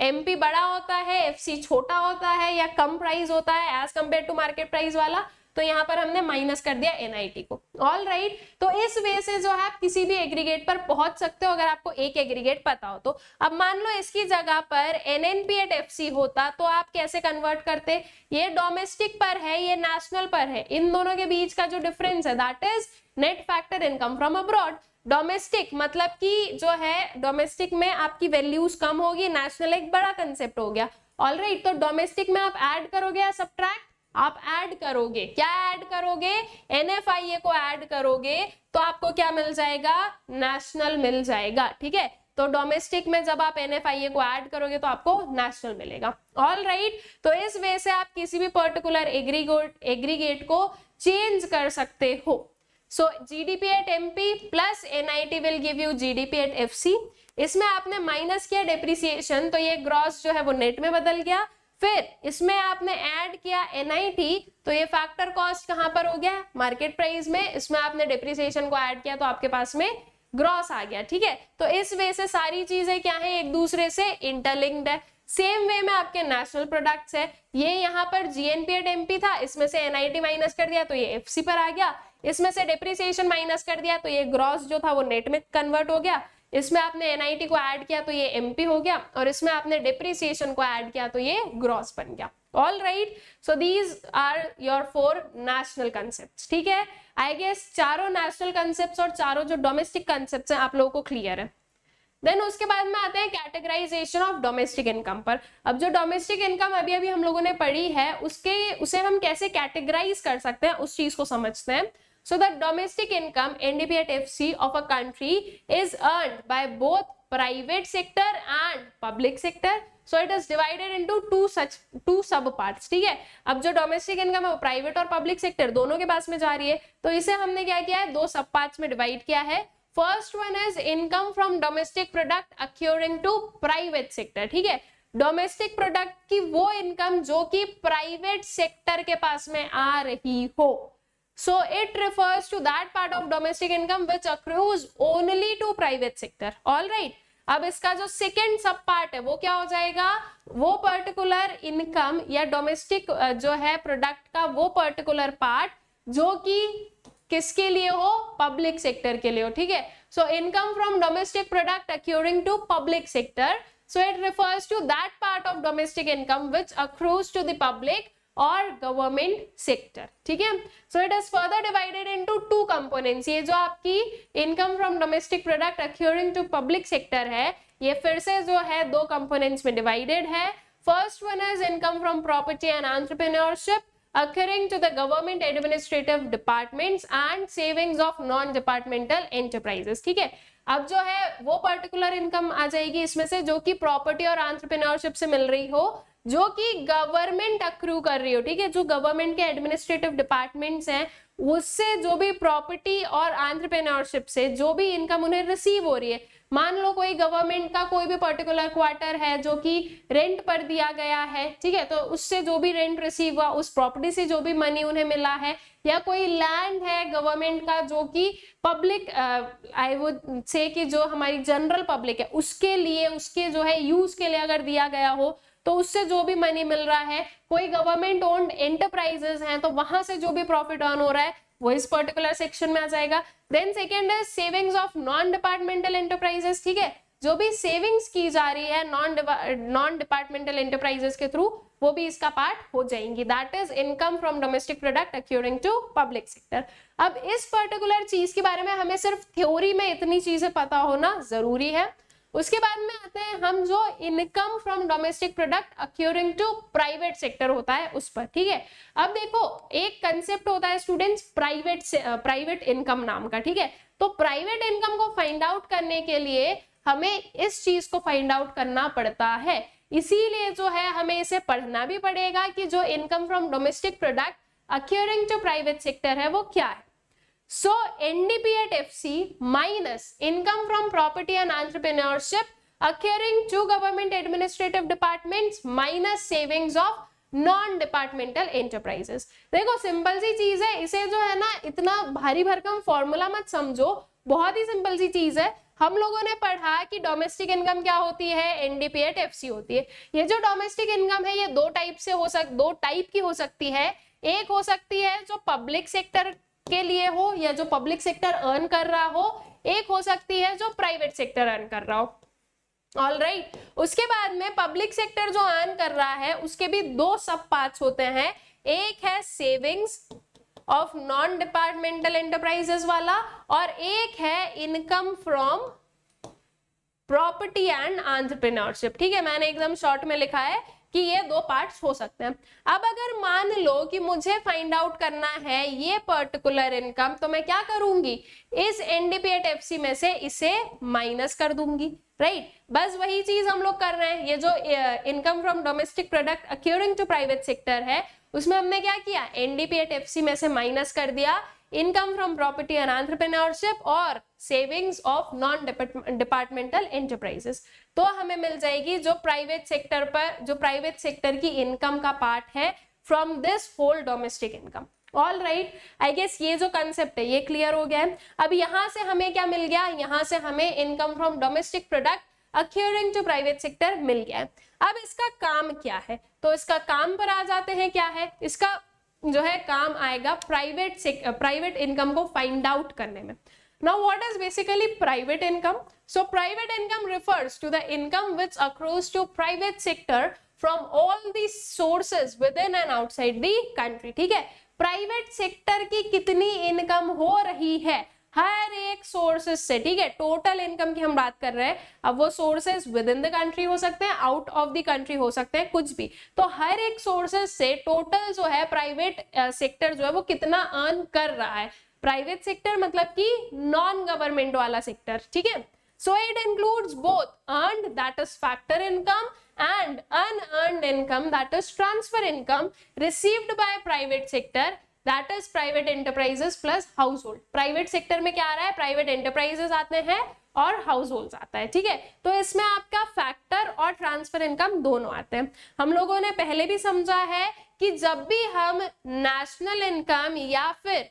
एमपी बड़ा होता है एफसी छोटा होता है या कम प्राइस होता है as compare to market price वाला तो यहाँ पर हमने माइनस कर दिया एनआईटी को ऑल राइट right, तो इस वे से जो है आप किसी भी एग्रीगेट पर पहुंच सकते हो अगर आपको एक एग्रीगेट पता हो तो अब मान लो इसकी जगह पर N N P at F C होता तो आप कैसे कन्वर्ट करते ये डोमेस्टिक पर है ये नेशनल पर है इन दोनों के बीच का जो डिफरेंस है that is net factor income from abroad domestic मतलब कि जो है डोमेस्टिक में आपकी वैल्यूज कम होगी नेशनल एक बड़ा कंसेप्ट हो गया ऑल right, तो डोमेस्टिक में आप ऐड करोगे या सब्ट्रैक्ट आप ऐड करोगे क्या ऐड करोगे एनएफआईए को ऐड करोगे तो आपको क्या मिल जाएगा नेशनल मिल जाएगा ठीक है तो डोमेस्टिक में जब आप एन को ऐड करोगे तो आपको नेशनल मिलेगा ऑल राइट right, तो इस वे से आप किसी भी पर्टिकुलर एग्रीगोट एग्रीगेट को चेंज कर सकते हो so GDP at MP plus NIT will give you GDP at FC इसमें आपने माइनस किया डेप्रिसिएशन तो ये ग्रॉस जो है वो नेट में बदल गया फिर इसमें आपने ऐड किया एनआईटी तो ये फैक्टर कॉस्ट कहां पर हो गया मार्केट प्राइस में इसमें आपने डिप्रिसिएशन को ऐड किया तो आपके पास में ग्रॉस आ गया ठीक है तो इस वे से सारी चीजें क्या है एक दूसरे से इंटरलिंक्ड है सेम वे में आपके नेशनल प्रोडक्ट्स है ये यहाँ पर जीएनपी एट एमपी था इसमें से एनआईटी माइनस कर दिया तो ये एफसी पर आ गया इसमें से डिप्रिसिएशन माइनस कर दिया तो ये ग्रॉस जो था वो नेट में कन्वर्ट हो गया इसमें आपने एनआईटी को ऐड किया तो ये एमपी हो गया और इसमें आपने डिप्रिसिएशन को ऐड किया तो ये ग्रॉस बन गया all right so these are your four national concept ठीक है आई गेस चारों नेशनल कंसेप्ट और चारों जो डोमेस्टिक कंसेप्ट हैं आप लोगों को क्लियर है देन उसके बाद में आते हैं कैटेगराइजेशन ऑफ डोमेस्टिक इनकम पर अब जो डोमेस्टिक इनकम अभी अभी हम लोगों ने पढ़ी है उसके उसे हम कैसे कैटेगराइज कर सकते हैं उस चीज को समझते हैं So the domestic income NDP at FC of a country is earned by both private sector and public sector. So it is divided into such two sub parts ठीक है अब जो डोमेस्टिक इनकम है वो private और public sector दोनों के पास में जा रही है तो इसे हमने क्या किया है दो सब पार्ट में डिवाइड किया है first one is income from domestic product accruing to private sector ठीक है डोमेस्टिक प्रोडक्ट की वो इनकम जो कि प्राइवेट सेक्टर के पास में आ रही हो So it refers to that part of domestic income which accrues only to private sector. All right. अब इसका जो सेकेंड सब पार्ट है वो क्या हो जाएगा वो पर्टिकुलर इनकम या डोमेस्टिक जो है प्रोडक्ट का वो पर्टिकुलर पार्ट जो कि किसके लिए हो पब्लिक सेक्टर के लिए हो ठीक है so income from domestic product accruing to public sector so it refers to that part of domestic income which accrues to public और गवर्नमेंट सेक्टर ठीक है so it is further divided into two components ये जो आपकी income from domestic product accruing to public sector है ये फिर से जो है दो कंपोनेंट्स में डिवाइडेड है first one is income from property and entrepreneurship occurring to the government administrative departments and savings of non departmental enterprises ठीक है अब जो है वो पर्टिकुलर इनकम आ जाएगी इसमें से जो कि प्रॉपर्टी और एंटरप्रेन्योरशिप से मिल रही हो जो कि गवर्नमेंट अक्रू कर रही हो ठीक है जो गवर्नमेंट के एडमिनिस्ट्रेटिव डिपार्टमेंट्स हैं उससे जो भी प्रॉपर्टी और आंट्रप्रेनोरशिप से जो भी इनकम उन्हें रिसीव हो रही है मान लो कोई गवर्नमेंट का कोई भी पर्टिकुलर क्वार्टर है जो कि रेंट पर दिया गया है ठीक है तो उससे जो भी रेंट रिसीव हुआ उस प्रॉपर्टी से जो भी मनी उन्हें मिला है या कोई लैंड है गवर्नमेंट का जो कि पब्लिक आई वुड से कि जो हमारी जनरल पब्लिक है उसके लिए उसके जो है यूज के लिए अगर दिया गया हो तो उससे जो भी मनी मिल रहा है कोई गवर्नमेंट ओन्ड एंटरप्राइजेस हैं तो वहां से जो भी प्रॉफिट अर्न हो रहा है वो इस पर्टिकुलर सेक्शन में आ जाएगा देन सेकेंड है savings of non departmental enterprises ठीक है जो भी सेविंग्स की जा रही है नॉन नॉन डिपार्टमेंटल एंटरप्राइजेस के थ्रू वो भी इसका पार्ट हो जाएंगी that is income from domestic product accruing to public sector अब इस पर्टिकुलर चीज के बारे में हमें सिर्फ थ्योरी में इतनी चीजें पता होना जरूरी है उसके बाद में आते हैं हम जो income from domestic product accruing to private sector होता है उस पर ठीक है अब देखो एक कंसेप्ट होता है स्टूडेंट्स प्राइवेट प्राइवेट इनकम नाम का ठीक है तो प्राइवेट इनकम को फाइंड आउट करने के लिए हमें इस चीज को फाइंड आउट करना पड़ता है इसीलिए जो है हमें इसे पढ़ना भी पड़ेगा कि जो income from domestic product accruing to private sector है वो क्या है So NDP at FC minus income from property and entrepreneurship occurring to government administrative departments minus savings of non departmental enterprises देखो सिंपल सी चीज है इसे जो है ना इतना भारी भरकम फॉर्मूला मत समझो बहुत ही सिंपल सी चीज है हम लोगों ने पढ़ा कि डोमेस्टिक इनकम क्या होती है एनडीपी एट एफ होती है ये जो डोमेस्टिक इनकम है ये दो टाइप से हो सक दो टाइप की हो सकती है एक हो सकती है जो पब्लिक सेक्टर के लिए हो या जो पब्लिक सेक्टर अर्न कर रहा हो एक हो सकती है जो प्राइवेट सेक्टर अर्न कर रहा हो ऑल राइट right. उसके बाद में पब्लिक सेक्टर जो अर्न कर रहा है उसके भी दो सब पार्ट होते हैं एक है savings of non departmental enterprises वाला और एक है income from property and entrepreneurship ठीक है मैंने एकदम शॉर्ट में लिखा है कि ये दो पार्ट्स हो सकते हैं अब अगर मान लो कि मुझे फाइंड आउट करना है ये पर्टिकुलर इनकम तो मैं क्या करूंगी इस एनडीपीएट एफसी में से इसे माइनस कर दूंगी राइट right? बस वही चीज हम लोग कर रहे हैं ये जो income from domestic product accruing to private sector है उसमें हमने क्या किया एनडीपीएट एफसी में से माइनस कर दिया income from property and entrepreneurship और savings of non departmental enterprises तो हमें मिल जाएगी जो प्राइवेट सेक्टर पर जो प्राइवेट सेक्टर की इनकम का पार्ट है from this whole domestic income all right I guess ये जो कंसेप्ट है ये क्लियर हो गया है अब यहाँ से हमें क्या मिल गया यहाँ से हमें income from domestic product accruing to private sector मिल गया है अब इसका काम क्या है तो इसका काम पर आ जाते हैं क्या है इसका जो है काम आएगा प्राइवेट प्राइवेट इनकम को फाइंड आउट करने में now what is basically private income so private income refers to the income which accrues to private sector from all the sources within and outside the country ठीक है private sector की कितनी income हो रही है हर एक sources से ठीक है टोटल इनकम की हम बात कर रहे हैं अब वो sources within the country हो सकते हैं आउट ऑफ द कंट्री हो सकते हैं कुछ भी तो हर एक सोर्सेस से टोटल जो है प्राइवेट सेक्टर जो है वो कितना अर्न कर रहा है प्राइवेट सेक्टर मतलब कि नॉन गवर्नमेंट वाला सेक्टर ठीक है so it includes both earn that is factor income and unearned income that is transfer income received by private sector that is private enterprises plus household private sector में क्या आ रहा है private enterprises आते हैं और house hold आता है ठीक है तो इसमें आपका फैक्टर और ट्रांसफर इनकम दोनों आते हैं हम लोगों ने पहले भी समझा है कि जब भी हम नेशनल इनकम या फिर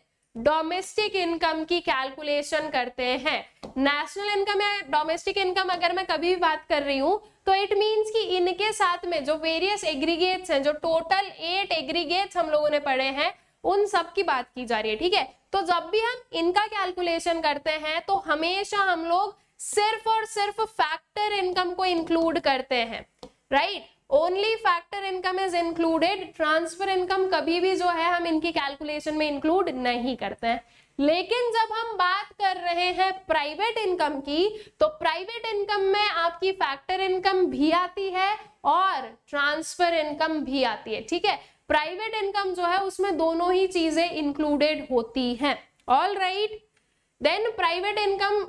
डोमेस्टिक इनकम की कैलकुलेशन करते हैं नेशनल इनकम या डोमेस्टिक इनकम अगर मैं कभी भी बात कर रही हूँ तो इट मींस कि इनके साथ में जो वेरियस एग्रीगेट्स हैं जो टोटल एट एग्रीगेट्स हम लोगों ने पढ़े हैं उन सब की बात की जा रही है ठीक है तो जब भी हम इनका कैलकुलेशन करते हैं तो हमेशा हम लोग सिर्फ और सिर्फ फैक्टर इनकम को इंक्लूड करते हैं right only factor income is included transfer income कभी भी जो है हम इनकी कैलकुलेशन में इंक्लूड नहीं करते हैं लेकिन जब हम बात कर रहे हैं प्राइवेट इनकम की तो प्राइवेट इनकम में आपकी फैक्टर इनकम भी आती है और ट्रांसफर इनकम भी आती है ठीक है प्राइवेट इनकम जो है उसमें दोनों ही चीजें इंक्लूडेड होती हैं all right then private income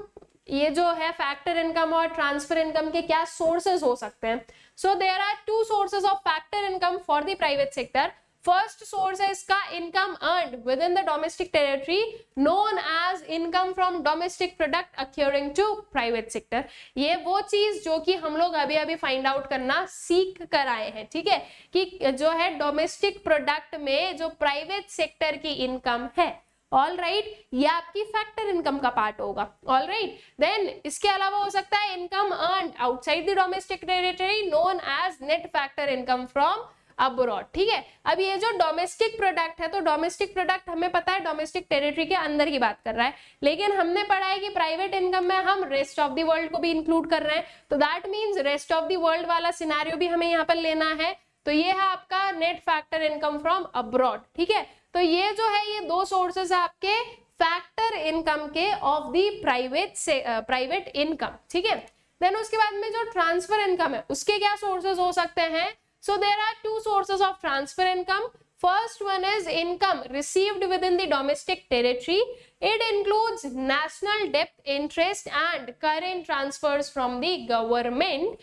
ये जो है फैक्टर इनकम और ट्रांसफर इनकम के क्या सोर्सेज हो सकते हैं so there are two sources of factor income for the private sector first source है इसका income earn within the domestic territory known as income from domestic product accruing to private sector ये वो चीज जो कि हम लोग अभी अभी फाइंड आउट करना सीख कर आए हैं ठीक है कि जो है डोमेस्टिक प्रोडक्ट में जो प्राइवेट सेक्टर की इनकम है ऑल राइट right, ये आपकी फैक्टर इनकम का पार्ट होगा ऑल राइट देन इसके अलावा हो सकता है income earn outside the domestic territory known as net factor income from abroad ठीक है अब ये जो डोमेस्टिक प्रोडक्ट है तो डोमेस्टिक प्रोडक्ट हमें पता है डोमेस्टिक टेरिटरी के अंदर की बात कर रहा है लेकिन हमने पढ़ा है कि प्राइवेट इनकम में हम रेस्ट ऑफ द वर्ल्ड को भी इंक्लूड कर रहे हैं तो that means rest of the world वाला सिनारियो भी हमें यहाँ पर लेना है तो ये है आपका net factor income from abroad ठीक है तो ये जो है ये दो सोर्सेस है आपके फैक्टर इनकम के ऑफ दी प्राइवेट से प्राइवेट इनकम ठीक है देन उसके बाद में जो ट्रांसफर इनकम है उसके क्या सोर्सेज हो सकते हैं So there are two sources of transfer income. First one is income received within the domestic territory. It includes national debt interest and current transfers from the government.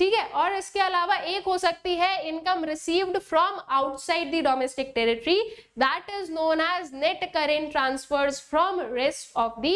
ठीक है और इसके अलावा एक हो सकती है income received from outside the domestic territory that is known as net current transfers from rest of the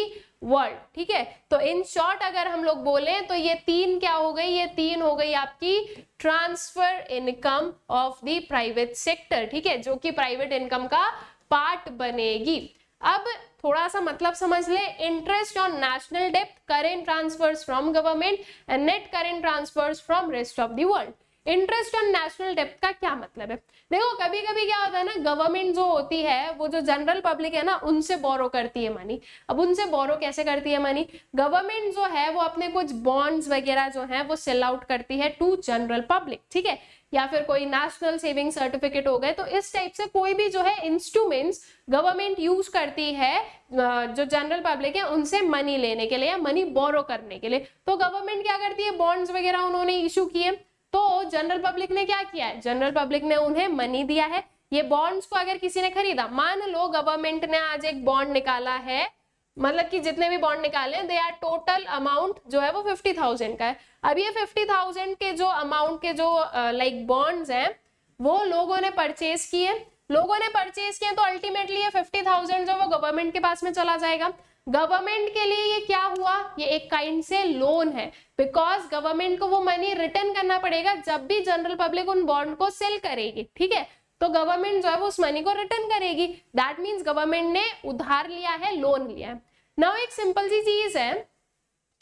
world ठीक है तो इन शॉर्ट अगर हम लोग बोले तो ये तीन क्या हो गई ये तीन हो गई आपकी transfer income of the private sector ठीक है जो कि प्राइवेट इनकम का पार्ट बनेगी अब थोड़ा सा मतलब समझ ले interest on national depth current transfers from government and net current transfers from rest of the world interest on national depth का क्या मतलब है देखो कभी कभी क्या होता है ना गवर्नमेंट जो होती है वो जो जनरल पब्लिक है ना उनसे बोरो करती है मनी अब उनसे बोरो कैसे करती है मनी गवर्नमेंट जो है वो अपने कुछ बॉन्ड्स वगैरह जो है वो सेल आउट करती है टू जनरल पब्लिक ठीक है या फिर कोई नेशनल सेविंग सर्टिफिकेट हो गए तो इस टाइप से कोई भी जो है इंस्ट्रूमेंट्स गवर्नमेंट यूज करती है जो जनरल पब्लिक है उनसे मनी लेने के लिए या मनी बोरो करने के लिए तो गवर्नमेंट क्या करती है बॉन्ड्स वगैरह उन्होंने इशू किए तो जनरल पब्लिक ने क्या किया है जनरल पब्लिक ने उन्हें मनी दिया है ये बॉन्ड्स को अगर किसी ने खरीदा मान लो गवर्नमेंट ने आज एक बॉन्ड निकाला है मतलब कि जितने भी बॉन्ड निकाले दे आर टोटल अमाउंट जो है वो फिफ्टी थाउजेंड का है अब ये फिफ्टी थाउजेंड के जो अमाउंट के जो लाइक बॉन्ड्स हैं वो लोगों ने परचेज किए लोगों ने परचेज किए तो अल्टीमेटली ये फिफ्टी थाउजेंड जो वो गवर्नमेंट के पास में चला जाएगा गवर्नमेंट के लिए ये क्या हुआ ये एक काइंड से लोन है बिकॉज गवर्नमेंट को वो मनी रिटर्न करना पड़ेगा जब भी जनरल पब्लिक उन बॉन्ड को सेल करेगी ठीक है तो गवर्नमेंट जो है वो उस मनी को रिटर्न करेगी दैट मीन्स गवर्नमेंट ने उधार लिया है लोन लिया है नाउ एक सिंपल सी चीज है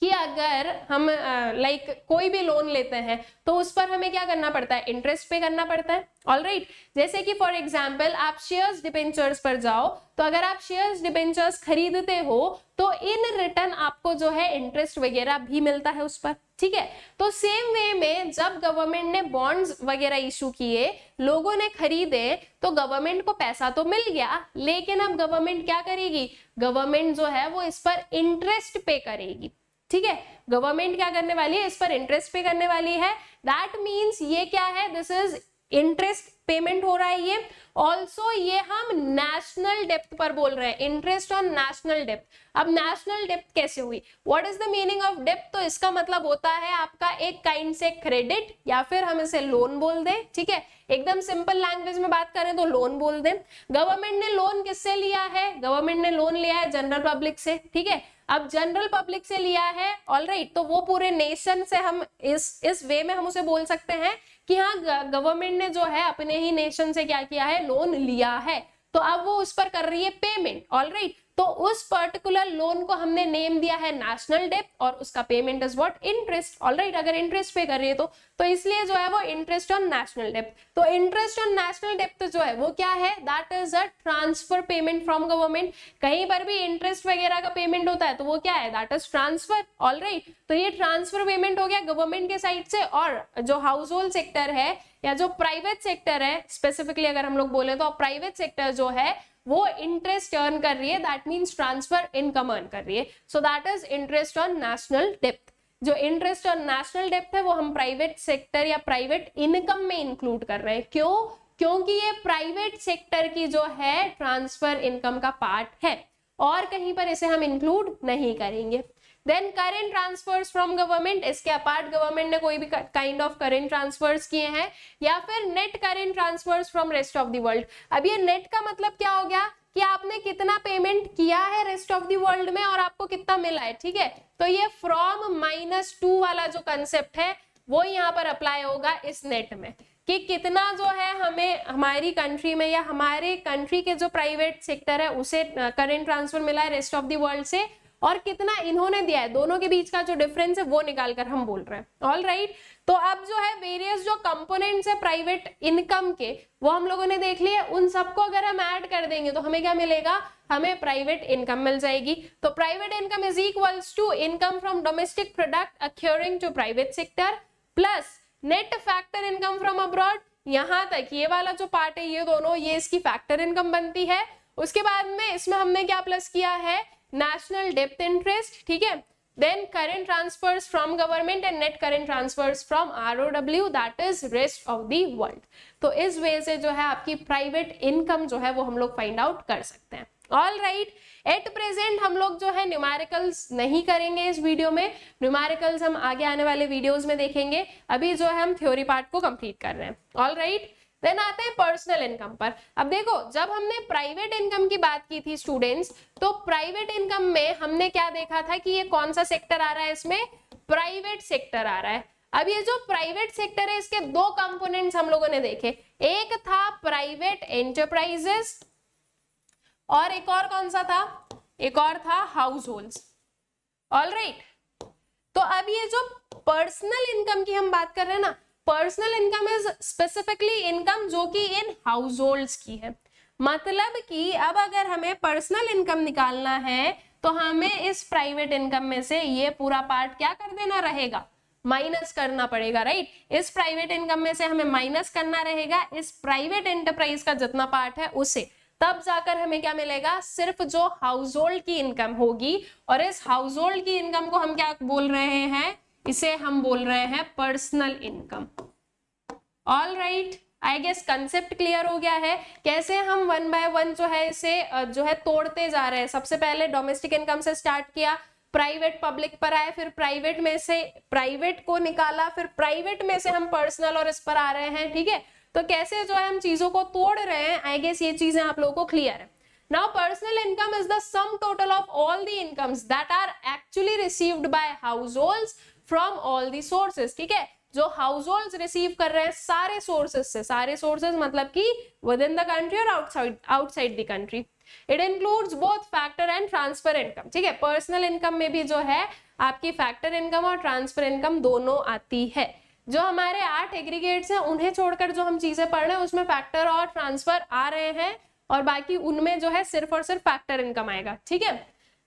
कि अगर हम लाइक like, कोई भी लोन लेते हैं तो उस पर हमें क्या करना पड़ता है इंटरेस्ट पे करना पड़ता है ऑल राइट right. जैसे कि फॉर एग्जाम्पल आप शेयर्स डिपेंचर्स पर जाओ तो अगर आप शेयर्स डिपेंचर्स खरीदते हो तो इन रिटर्न आपको जो है इंटरेस्ट वगैरह भी मिलता है उस पर ठीक है तो सेम वे में जब गवर्नमेंट ने बॉन्ड्स वगैरह इशू किए लोगों ने खरीदे तो गवर्नमेंट को पैसा तो मिल गया लेकिन अब गवर्नमेंट क्या करेगी गवर्नमेंट जो है वो इस पर इंटरेस्ट पे करेगी ठीक है गवर्नमेंट क्या करने वाली है इस पर इंटरेस्ट पे करने वाली है दैट मीन्स ये क्या है दिस इज इंटरेस्ट पेमेंट हो रहा है ये ऑल्सो ये हम नेशनल डेप्थ पर बोल रहे हैं इंटरेस्ट ऑन नेशनल डेप्थ अब नेशनल डेप्थ कैसे हुई what is the meaning of डेप्थ तो इसका मतलब होता है आपका एक काइंड से क्रेडिट या फिर हम इसे लोन बोल दें ठीक है एकदम सिंपल लैंग्वेज में बात करें तो लोन बोल दें गवर्नमेंट ने लोन किससे लिया है गवर्नमेंट ने लोन लिया है जनरल पब्लिक से ठीक है अब जनरल पब्लिक से लिया है ऑल राइट right, तो वो पूरे नेशन से हम इस इस वे में हम उसे बोल सकते हैं कि हाँ गवर्नमेंट ने जो है अपने ही नेशन से क्या किया है लोन लिया है तो अब वो उस पर कर रही है पेमेंट ऑल राइट तो उस पर्टिकुलर लोन को हमने नेम दिया है नेशनल डेप और उसका payment is what interest all right अगर इंटरेस्ट पे कर रही है तो, तो इसलिए जो है वो इंटरेस्ट ऑन नेशनल डेप तो इंटरेस्ट ऑन नेशनल डेप तो जो है वो क्या है that is a transfer payment from government कहीं पर भी इंटरेस्ट वगैरह का पेमेंट होता है तो वो क्या है that is transfer all right तो ये ट्रांसफर पेमेंट हो गया गवर्नमेंट के साइड से और जो हाउस होल्ड सेक्टर है या जो प्राइवेट सेक्टर है स्पेसिफिकली अगर हम लोग बोले तो प्राइवेट सेक्टर जो है वो इंटरेस्ट अर्न कर रही है that means transfer income earn कर रही है so that is interest on national डेप्थ जो इंटरेस्ट ऑन नेशनल डेप्थ है वो हम प्राइवेट सेक्टर या प्राइवेट इनकम में इंक्लूड कर रहे हैं क्यों क्योंकि ये प्राइवेट सेक्टर की जो है ट्रांसफर इनकम का पार्ट है और कहीं पर इसे हम इंक्लूड नहीं करेंगे then current transfers from government इसके अपार्ट गवर्नमेंट ने कोई भी काइंड ऑफ करेंट ट्रांसफर्स किए हैं या फिर net current transfers from rest of world world अब ये नेट का मतलब क्या हो गया कि आपने कितना पेमेंट किया है रेस्ट ऑफ दी वर्ल्ड में और आपको कितना मिला है ठीक है तो ये फ्रॉम माइनस टू वाला जो कंसेप्ट है वो यहाँ पर अप्लाई होगा इस नेट में कि कितना जो है हमें हमारी कंट्री में या हमारे कंट्री के जो प्राइवेट सेक्टर है उसे करेंट ट्रांसफर मिला है रेस्ट ऑफ दी वर्ल्ड से और कितना इन्होंने दिया है दोनों के बीच का जो डिफरेंस है वो निकाल कर हम बोल रहे हैं ऑल राइट right? तो अब जो है वेरियस जो कंपोनेंट्स है प्राइवेट इनकम के वो हम लोगों ने देख लिए उन सबको अगर हम ऐड कर देंगे तो हमें क्या मिलेगा हमें प्राइवेट इनकम मिल जाएगी तो private income is equals to income from domestic product accruing to private sector plus net factor income from abroad यहाँ तक ये वाला जो पार्ट है ये दोनों ये इसकी फैक्टर इनकम बनती है उसके बाद में इसमें हमने क्या प्लस किया है नेशनल डेप्थ इंटरेस्ट ठीक है then current transfers from government and net current transfers from R O W that is rest of the world तो इस वे से जो है आपकी प्राइवेट इनकम जो है वो हम लोग फाइंड आउट कर सकते हैं ऑल राइट एट प्रेजेंट हम लोग जो है न्यूमारिकल्स नहीं करेंगे इस वीडियो में न्यूमेरिकल्स हम आगे आने वाले वीडियोज में देखेंगे अभी जो है हम थ्योरी पार्ट को कंप्लीट कर रहे हैं ऑल राइट right? देन आते हैं पर्सनल इनकम पर अब देखो जब हमने प्राइवेट इनकम की बात की थी स्टूडेंट्स तो प्राइवेट इनकम में हमने क्या देखा था कि ये कौन सा सेक्टर आ रहा है इसमें प्राइवेट सेक्टर आ रहा है अब ये जो प्राइवेट सेक्टर है इसके दो कंपोनेंट्स हम लोगों ने देखे एक था प्राइवेट एंटरप्राइजेस और एक और कौन सा था एक और था हाउस होल्ड ऑल राइट तो अब ये जो पर्सनल इनकम की हम बात कर रहे हैं ना personal income is specifically income जो कि इन हाउस होल्ड की है मतलब कि अब अगर हमें पर्सनल इनकम निकालना है तो हमें इस प्राइवेट इनकम में से ये पूरा पार्ट क्या कर देना रहेगा माइनस करना पड़ेगा राइट इस प्राइवेट इनकम में से हमें माइनस करना रहेगा इस प्राइवेट एंटरप्राइज का जितना पार्ट है उसे तब जाकर हमें क्या मिलेगा सिर्फ जो हाउस होल्ड की इनकम होगी और इस हाउस होल्ड की इनकम को हम क्या बोल रहे हैं इसे हम बोल रहे हैं personal income all right I guess concept clear हो गया है कैसे हम वन बाय वन जो है इसे जो है तोड़ते जा रहे हैं सबसे पहले डोमेस्टिक इनकम से स्टार्ट किया प्राइवेट पब्लिक पर आए फिर प्राइवेट में से प्राइवेट को निकाला फिर प्राइवेट में से हम पर्सनल और इस पर आ रहे हैं ठीक है तो कैसे जो है हम चीजों को तोड़ रहे हैं आई गेस ये चीजें आप लोगों को क्लियर है personal income is the sum total of all the incomes that are actually received by household from all the sources ठीक है जो हाउस होल्ड रिसीव कर रहे हैं सारे सोर्सेज से सारे सोर्सेज मतलब की विद इन द कंट्री और outside outside the country it includes both factor and transfer income ठीक है पर्सनल इनकम में भी जो है आपकी फैक्टर इनकम और ट्रांसफर इनकम दोनों आती है जो हमारे आठ एग्रीगेट्स हैं उन्हें छोड़कर जो हम चीजें पढ़ रहे हैं उसमें फैक्टर और ट्रांसफर आ रहे हैं और बाकी उनमें जो है सिर्फ और सिर्फ फैक्टर इनकम आएगा ठीक है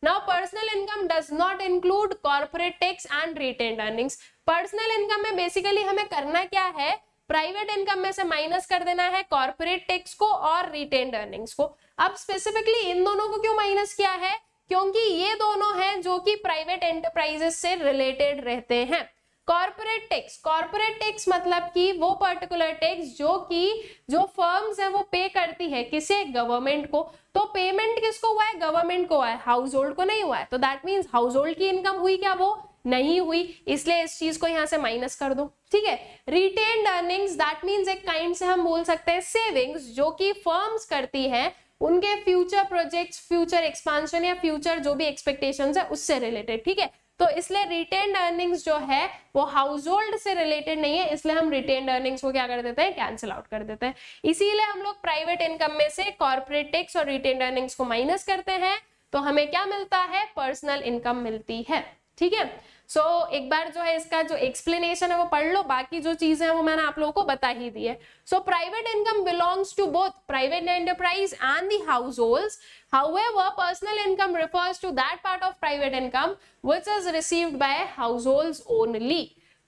now personal income does not include corporate tax and retained earnings personal income में basically हमें करना क्या है प्राइवेट इनकम में से माइनस कर देना है कॉर्पोरेट टैक्स को और रिटेन्ड अर्निंग्स को अब स्पेसिफिकली इन दोनों को क्यों माइनस किया है क्योंकि ये दोनों हैं जो कि प्राइवेट एंटरप्राइजेस से रिलेटेड रहते हैं कॉर्पोरेट टैक्स कॉर्पोरेट टैक्स मतलब कि वो पर्टिकुलर टैक्स जो कि जो फर्म्स है वो पे करती है किसे गवर्नमेंट को तो पेमेंट किसको हुआ है गवर्नमेंट को हुआ है हाउस होल्ड को नहीं हुआ है तो दैट मीन्स हाउस होल्ड की इनकम हुई क्या वो नहीं हुई इसलिए इस चीज को यहां से माइनस कर दो ठीक है रिटेन अर्निंग्स दैट मीन्स एक काइंड से हम बोल सकते हैं सेविंग्स जो कि फर्म्स करती हैं उनके फ्यूचर प्रोजेक्ट्स फ्यूचर एक्सपांशन या फ्यूचर जो भी एक्सपेक्टेशंस है उससे रिलेटेड ठीक है तो इसलिए रिटेन अर्निंग्स जो है वो हाउस होल्ड से रिलेटेड नहीं है इसलिए हम रिटेन अर्निंग्स को क्या कर देते हैं कैंसिल आउट कर देते हैं इसीलिए हम लोग प्राइवेट इनकम में से कॉर्पोरेट टैक्स और रिटेन अर्निंग्स को माइनस करते हैं तो हमें क्या मिलता है पर्सनल इनकम मिलती है ठीक है सो so, एक बार जो है इसका जो एक्सप्लेनेशन है वो पढ़ लो बाकी जो चीजें हैं वो मैंने आप लोगों को बता ही दी है so private income belongs to both private enterprise and the household however personal income refers to that part of private income which is received by household only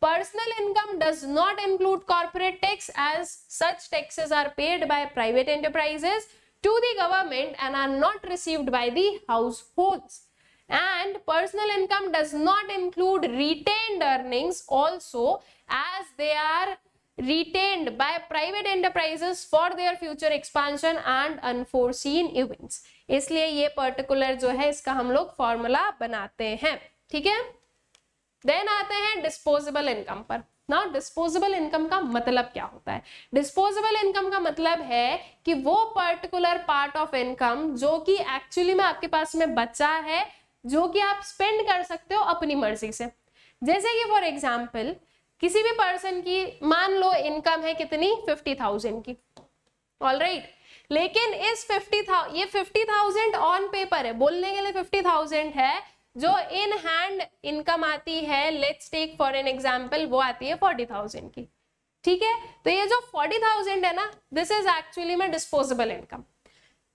personal income does not include corporate tax as such taxes are paid by private enterprises to the government and are not received by the households and personal income does not include retained earnings also as they are retained by private enterprises for their future expansion and unforeseen events इसलिए ये particular जो है इसका हम लोग formula बनाते हैं ठीक है देन आते हैं डिस्पोजेबल इनकम पर नाउ डिस्पोजेबल इनकम का मतलब क्या होता है डिस्पोजेबल इनकम का मतलब है कि वो पर्टिकुलर पार्ट ऑफ इनकम जो कि एक्चुअली में आपके पास में बचा है जो कि आप स्पेंड कर सकते हो अपनी मर्जी से जैसे कि फॉर एग्जाम्पल किसी भी पर्सन की मान लो इनकम है कितनी फिफ्टी थाउजेंड की ऑल राइट right. लेकिन इस फिफ्टी ये फिफ्टी थाउजेंड ऑन पेपर है बोलने के लिए फिफ्टी थाउजेंड है जो इन हैंड इनकम आती है let's take for an example वो आती है फोर्टी थाउजेंड की ठीक है तो ये जो फोर्टी थाउजेंड है ना दिस इज एक्चुअली में डिस्पोजेबल इनकम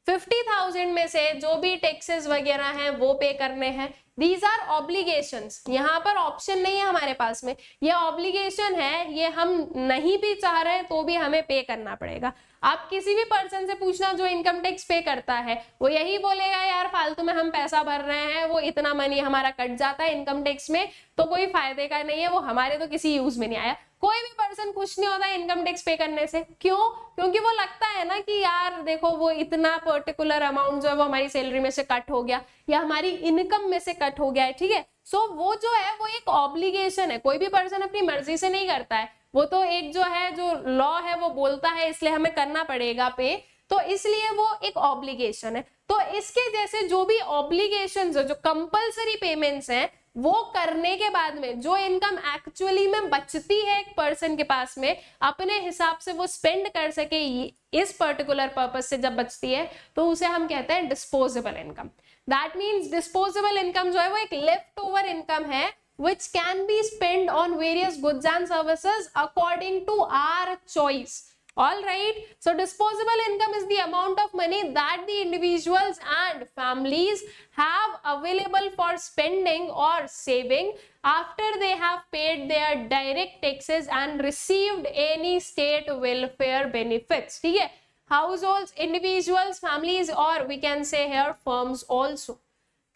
फिफ्टी थाउजेंड में से जो भी टैक्सेस वगैरह हैं वो पे करने हैं दीज आर ऑब्लिगेशन यहाँ पर ऑप्शन नहीं है हमारे पास में ये ऑब्लिगेशन है ये हम नहीं भी चाह रहे तो भी हमें पे करना पड़ेगा आप किसी भी पर्सन से पूछना जो इनकम टैक्स पे करता है वो यही बोलेगा यार फालतू में हम पैसा भर रहे हैं वो इतना मनी हमारा कट जाता है इनकम टैक्स में तो कोई फायदे का नहीं है वो हमारे तो किसी यूज में नहीं आया कोई भी पर्सन कुछ नहीं होता इनकम टैक्स पे करने से क्यों क्योंकि वो लगता है ना कि यार देखो वो इतना पर्टिकुलर अमाउंट जो है वो हमारी सैलरी में से कट हो गया या हमारी इनकम में से कट हो गया है ठीक है सो वो जो है वो एक ऑब्लिगेशन है कोई भी पर्सन अपनी मर्जी से नहीं करता है वो तो एक जो है जो लॉ है वो बोलता है इसलिए हमें करना पड़ेगा पे तो इसलिए वो एक ऑब्लिगेशन है तो इसके जैसे जो भी ऑब्लिगेशन जो कंपल्सरी पेमेंट्स हैं वो करने के बाद में जो इनकम एक्चुअली में बचती है एक पर्सन के पास में अपने हिसाब से वो स्पेंड कर सके इस पर्टिकुलर पर्पज से जब बचती है तो उसे हम कहते हैं disposable income that means disposable income जो है वो एक लेफ्ट ओवर इनकम है which can be spend on various goods and services according to our choice all right so disposable income is the amount of money that the individuals and families have available for spending or saving after they have paid their direct taxes and received any state welfare benefits theek hai households individuals families or we can say here firms also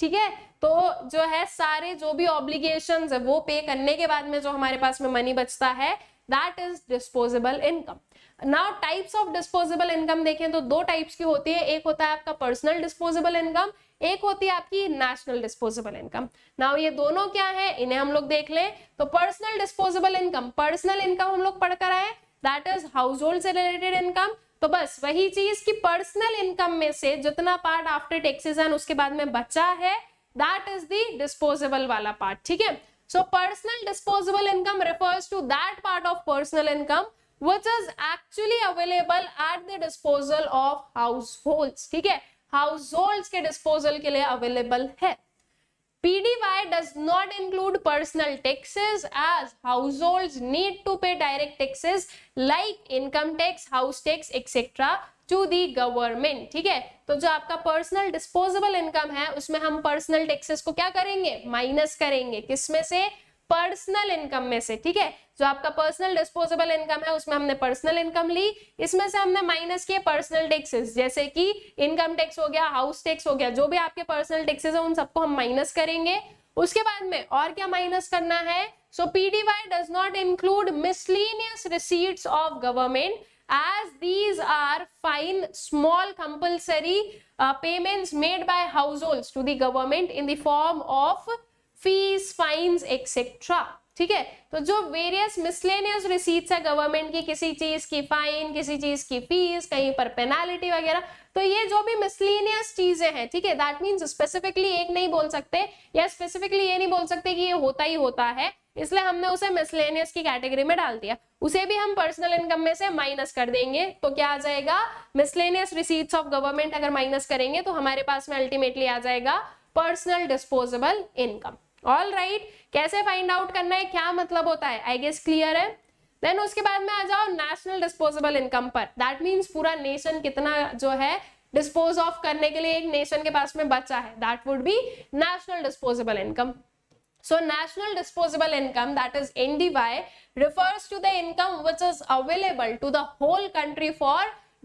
ठीक है तो जो है सारे जो भी obligation है वो पे करने के बाद में जो हमारे पास में मनी बचता है that is disposable income now types of disposable income देखें तो दो टाइप्स की होती है एक होता है आपका पर्सनल डिस्पोजेबल इनकम एक होती है आपकी नेशनल डिस्पोजेबल इनकम नाउ ये दोनों क्या है इन्हें हम लोग देख लें तो personal disposable income personal income हम लोग पढ़कर आए दैट इज हाउस होल्ड से रिलेटेड इनकम तो बस वही चीज की पर्सनल इनकम में से जितना पार्ट आफ्टर टैक्सेस एंड उसके बाद में बचा है दैट इज द डिस्पोजेबल वाला पार्ट ठीक है so personal disposable income refers to that part of personal income which is actually available at the disposal of households ठीक है households के disposal के लिए available है PDY does not include personal taxes as households need to pay direct taxes like income tax, house tax, etc. to the government. ठीक है तो जो आपका personal disposable income है उसमें हम personal taxes को क्या करेंगे Minus करेंगे किसमें से पर्सनल इनकम में से ठीक है जो आपका पर्सनल डिस्पोजेबल इनकम है उसमें हमने पर्सनल इनकम ली इसमें से हमने माइनस किए पर्सनल टैक्सेस जैसे कि इनकम टैक्स हो गया हाउस टैक्स हो गया जो भी आपके पर्सनल टैक्सेस है उन सबको हम माइनस करेंगे उसके बाद में और क्या माइनस करना है so PDY does not include miscellaneous receipts of government as these are fine small compulsory payments made by house households to the government in the form of fees fines etcetera ठीक है तो जो various miscellaneous receipts है government की किसी चीज की fine किसी चीज की फीस कहीं पर पेनाल्टी वगैरह तो ये जो भी मिसलेनियस चीजें हैं ठीक है दैट मीन्स स्पेसिफिकली एक नहीं बोल सकते या स्पेसिफिकली ये नहीं बोल सकते कि ये होता ही होता है इसलिए हमने उसे मिसलेनियस की कैटेगरी में डाल दिया उसे भी हम पर्सनल इनकम में से माइनस कर देंगे तो क्या आ जाएगा मिसलेनियस रिसीट्स ऑफ गवर्नमेंट अगर माइनस करेंगे तो हमारे पास में अल्टीमेटली आ जाएगा personal disposable income all right right, कैसे फाइंड आउट करना है क्या मतलब होता है आई गेस क्लियर है देन उसके बाद में आ जाओ नेशनल डिस्पोजेबल इनकम पर दैट मीन्स पूरा नेशन कितना जो है डिस्पोज ऑफ करने के लिए एक नेशन के पास में बचा है that would be national disposable income so national disposable income that is ndy refers to the income which is available to the whole country for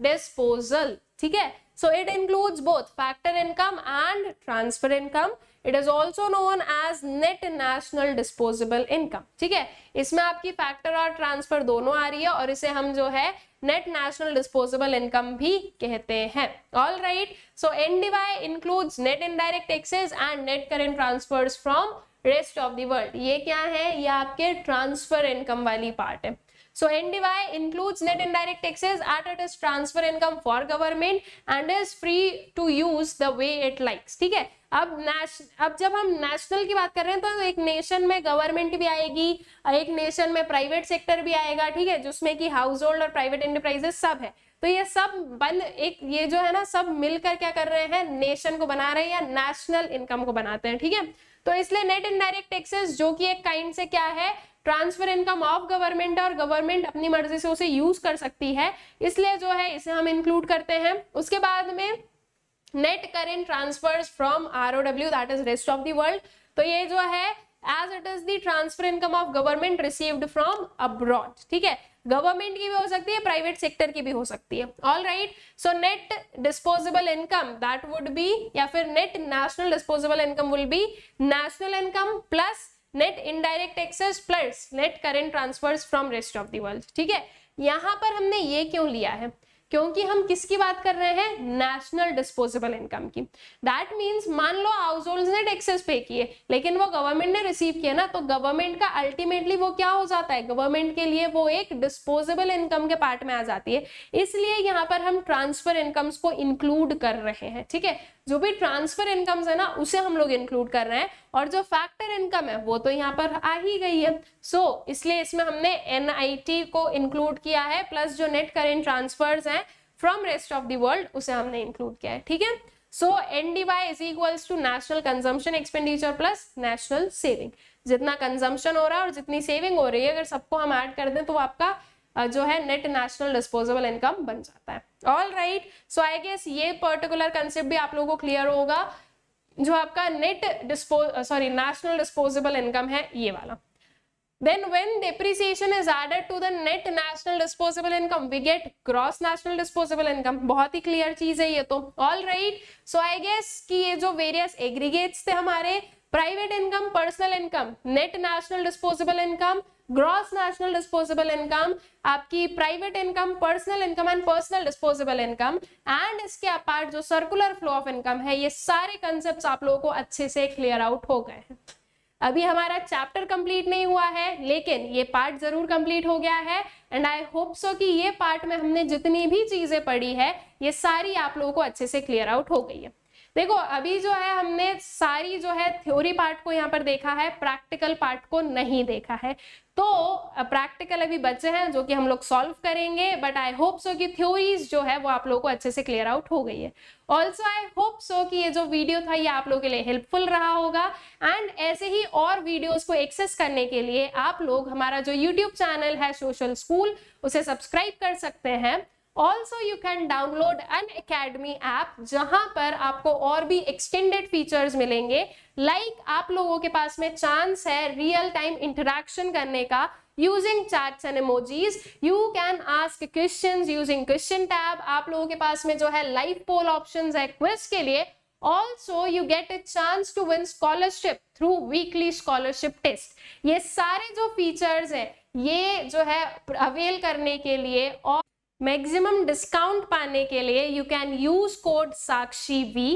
disposal theek hai so it includes both factor income and transfer income it is also known as net national disposable income ठीक है इसमें आपकी factor और transfer दोनों आ रही है और इसे हम जो है नेट नेशनल डिस्पोजेबल इनकम भी कहते हैं all right so N D Y include net indirect taxes and net current transfers from rest of world ये क्या है ये आपके ट्रांसफर इनकम वाली पार्ट है So ndy includes net indirect taxes at it is transfer income for government and is free to use the way it likes. theek hai अब नेश अब जब हम नेशनल की बात कर रहे हैं तो एक नेशन में गवर्नमेंट भी आएगी एक नेशन में प्राइवेट सेक्टर भी आएगा ठीक है जिसमें कि हाउस होल्ड और प्राइवेट एंटरप्राइजेस सब है तो ये सब बन एक ये जो है ना सब मिलकर क्या कर रहे हैं नेशन को बना रहे हैं या नेशनल इनकम को बनाते हैं ठीक है तो इसलिए नेट इनडायरेक्ट टैक्सेस जो कि एक काइंड से क्या है ट्रांसफर इनकम ऑफ गवर्नमेंट और गवर्नमेंट अपनी मर्जी से उसे यूज कर सकती है इसलिए जो है इसे हम इंक्लूड करते हैं उसके बाद में net current transfers from R O W that is rest of the world तो ये जो है as it is the transfer income of government received from abroad ठीक है गवर्नमेंट की भी हो सकती है प्राइवेट सेक्टर की भी हो सकती है all right so net disposable income that would be या फिर net national disposable income will be national income plus net indirect taxes plus net current transfers from rest of the world ठीक है यहाँ पर हमने ये क्यों लिया है क्योंकि हम किसकी बात कर रहे हैं नेशनल डिस्पोजेबल इनकम की दैट मीन्स मान लो हाउस होल्ड ने टैक्सेस पे किए लेकिन वो गवर्नमेंट ने रिसीव किया ना तो गवर्नमेंट का अल्टीमेटली वो क्या हो जाता है गवर्नमेंट के लिए वो एक डिस्पोजेबल इनकम के पार्ट में आ जाती है इसलिए यहाँ पर हम ट्रांसफर इनकम्स को इंक्लूड कर रहे हैं ठीक है जो भी ट्रांसफर इनकम है ना उसे हम लोग इंक्लूड कर रहे हैं और जो फैक्टर इनकम है वो तो यहाँ पर आ ही गई है सो so, इसलिए इसमें हमने एन को इंक्लूड किया है प्लस जो नेट करेंट ट्रांसफर है from rest of the world उसे हमने इंक्लूड किया है ठीक है so N D Y is equals to national consumption expenditure plus national saving जितना कंजम्पन हो रहा है और जितनी सेविंग हो रही है अगर सबको हम ऐड कर दें तो आपका जो है नेट नेशनल डिस्पोजेबल इनकम बन जाता है all right so I guess ये पर्टिकुलर कंसेप्ट भी आप लोगों को क्लियर होगा जो आपका net dispo sorry national disposable income है ये वाला then when depreciation is added to the net national disposable income we get gross national disposable income बहुत ही क्लियर चीज है ये तो all right so I guess कि ये जो वेरियस एग्रीगेट्स थे हमारे private income personal income net national disposable income gross national disposable income आपकी private income personal income and personal disposable income and इसके अपार्ट जो सर्कुलर फ्लो ऑफ इनकम है ये सारे कंसेप्ट आप लोगों को अच्छे से क्लियर आउट हो गए हैं अभी हमारा चैप्टर कंप्लीट नहीं हुआ है लेकिन ये पार्ट जरूर कंप्लीट हो गया है एंड आई होप सो कि ये पार्ट में हमने जितनी भी चीजें पढ़ी है ये सारी आप लोगों को अच्छे से क्लियर आउट हो गई है देखो अभी जो है हमने सारी जो है थ्योरी पार्ट को यहाँ पर देखा है प्रैक्टिकल पार्ट को नहीं देखा है तो प्रैक्टिकल अभी बचे हैं जो कि हम लोग सॉल्व करेंगे बट आई होप सो कि थ्योरीज जो है वो आप लोगों को अच्छे से क्लियर आउट हो गई है ऑल्सो आई होप सो कि ये जो वीडियो था ये आप लोगों के लिए हेल्पफुल रहा होगा एंड ऐसे ही और वीडियोज को एक्सेस करने के लिए आप लोग हमारा जो यूट्यूब चैनल है सोशल स्कूल उसे सब्सक्राइब कर सकते हैं also you can download Unacademy app जहां पर आपको और भी एक्सटेंडेड फीचर्स मिलेंगे लाइक like आप लोगों के पास में चांस है रियल टाइम इंटरेक्शन करने का using chats and emojis you can ask question using question tab आप लोगों के पास में जो है लाइव पोल ऑप्शन है क्विज के लिए also you get a chance to win scholarship through weekly scholarship test ये सारे जो फीचर्स हैं ये जो है अवेल करने के लिए और मैक्सिमम डिस्काउंट पाने के लिए you can use code Sakshi we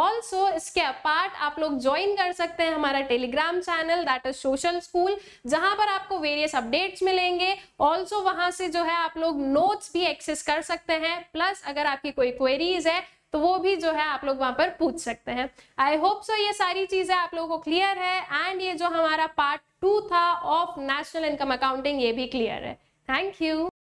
also इसके अपार्ट आप लोग ज्वाइन कर सकते हैं हमारा Telegram channel that is social school जहां पर आपको वेरियस अपडेट्स मिलेंगे ऑल्सो वहां से जो है आप लोग नोट्स भी एक्सेस कर सकते हैं प्लस अगर आपकी कोई क्वेरीज है तो वो भी जो है आप लोग वहां पर पूछ सकते हैं आई होप सो ये सारी चीजें आप लोगों को क्लियर है एंड ये जो हमारा पार्ट टू था ऑफ नेशनल इनकम अकाउंटिंग ये भी क्लियर है थैंक यू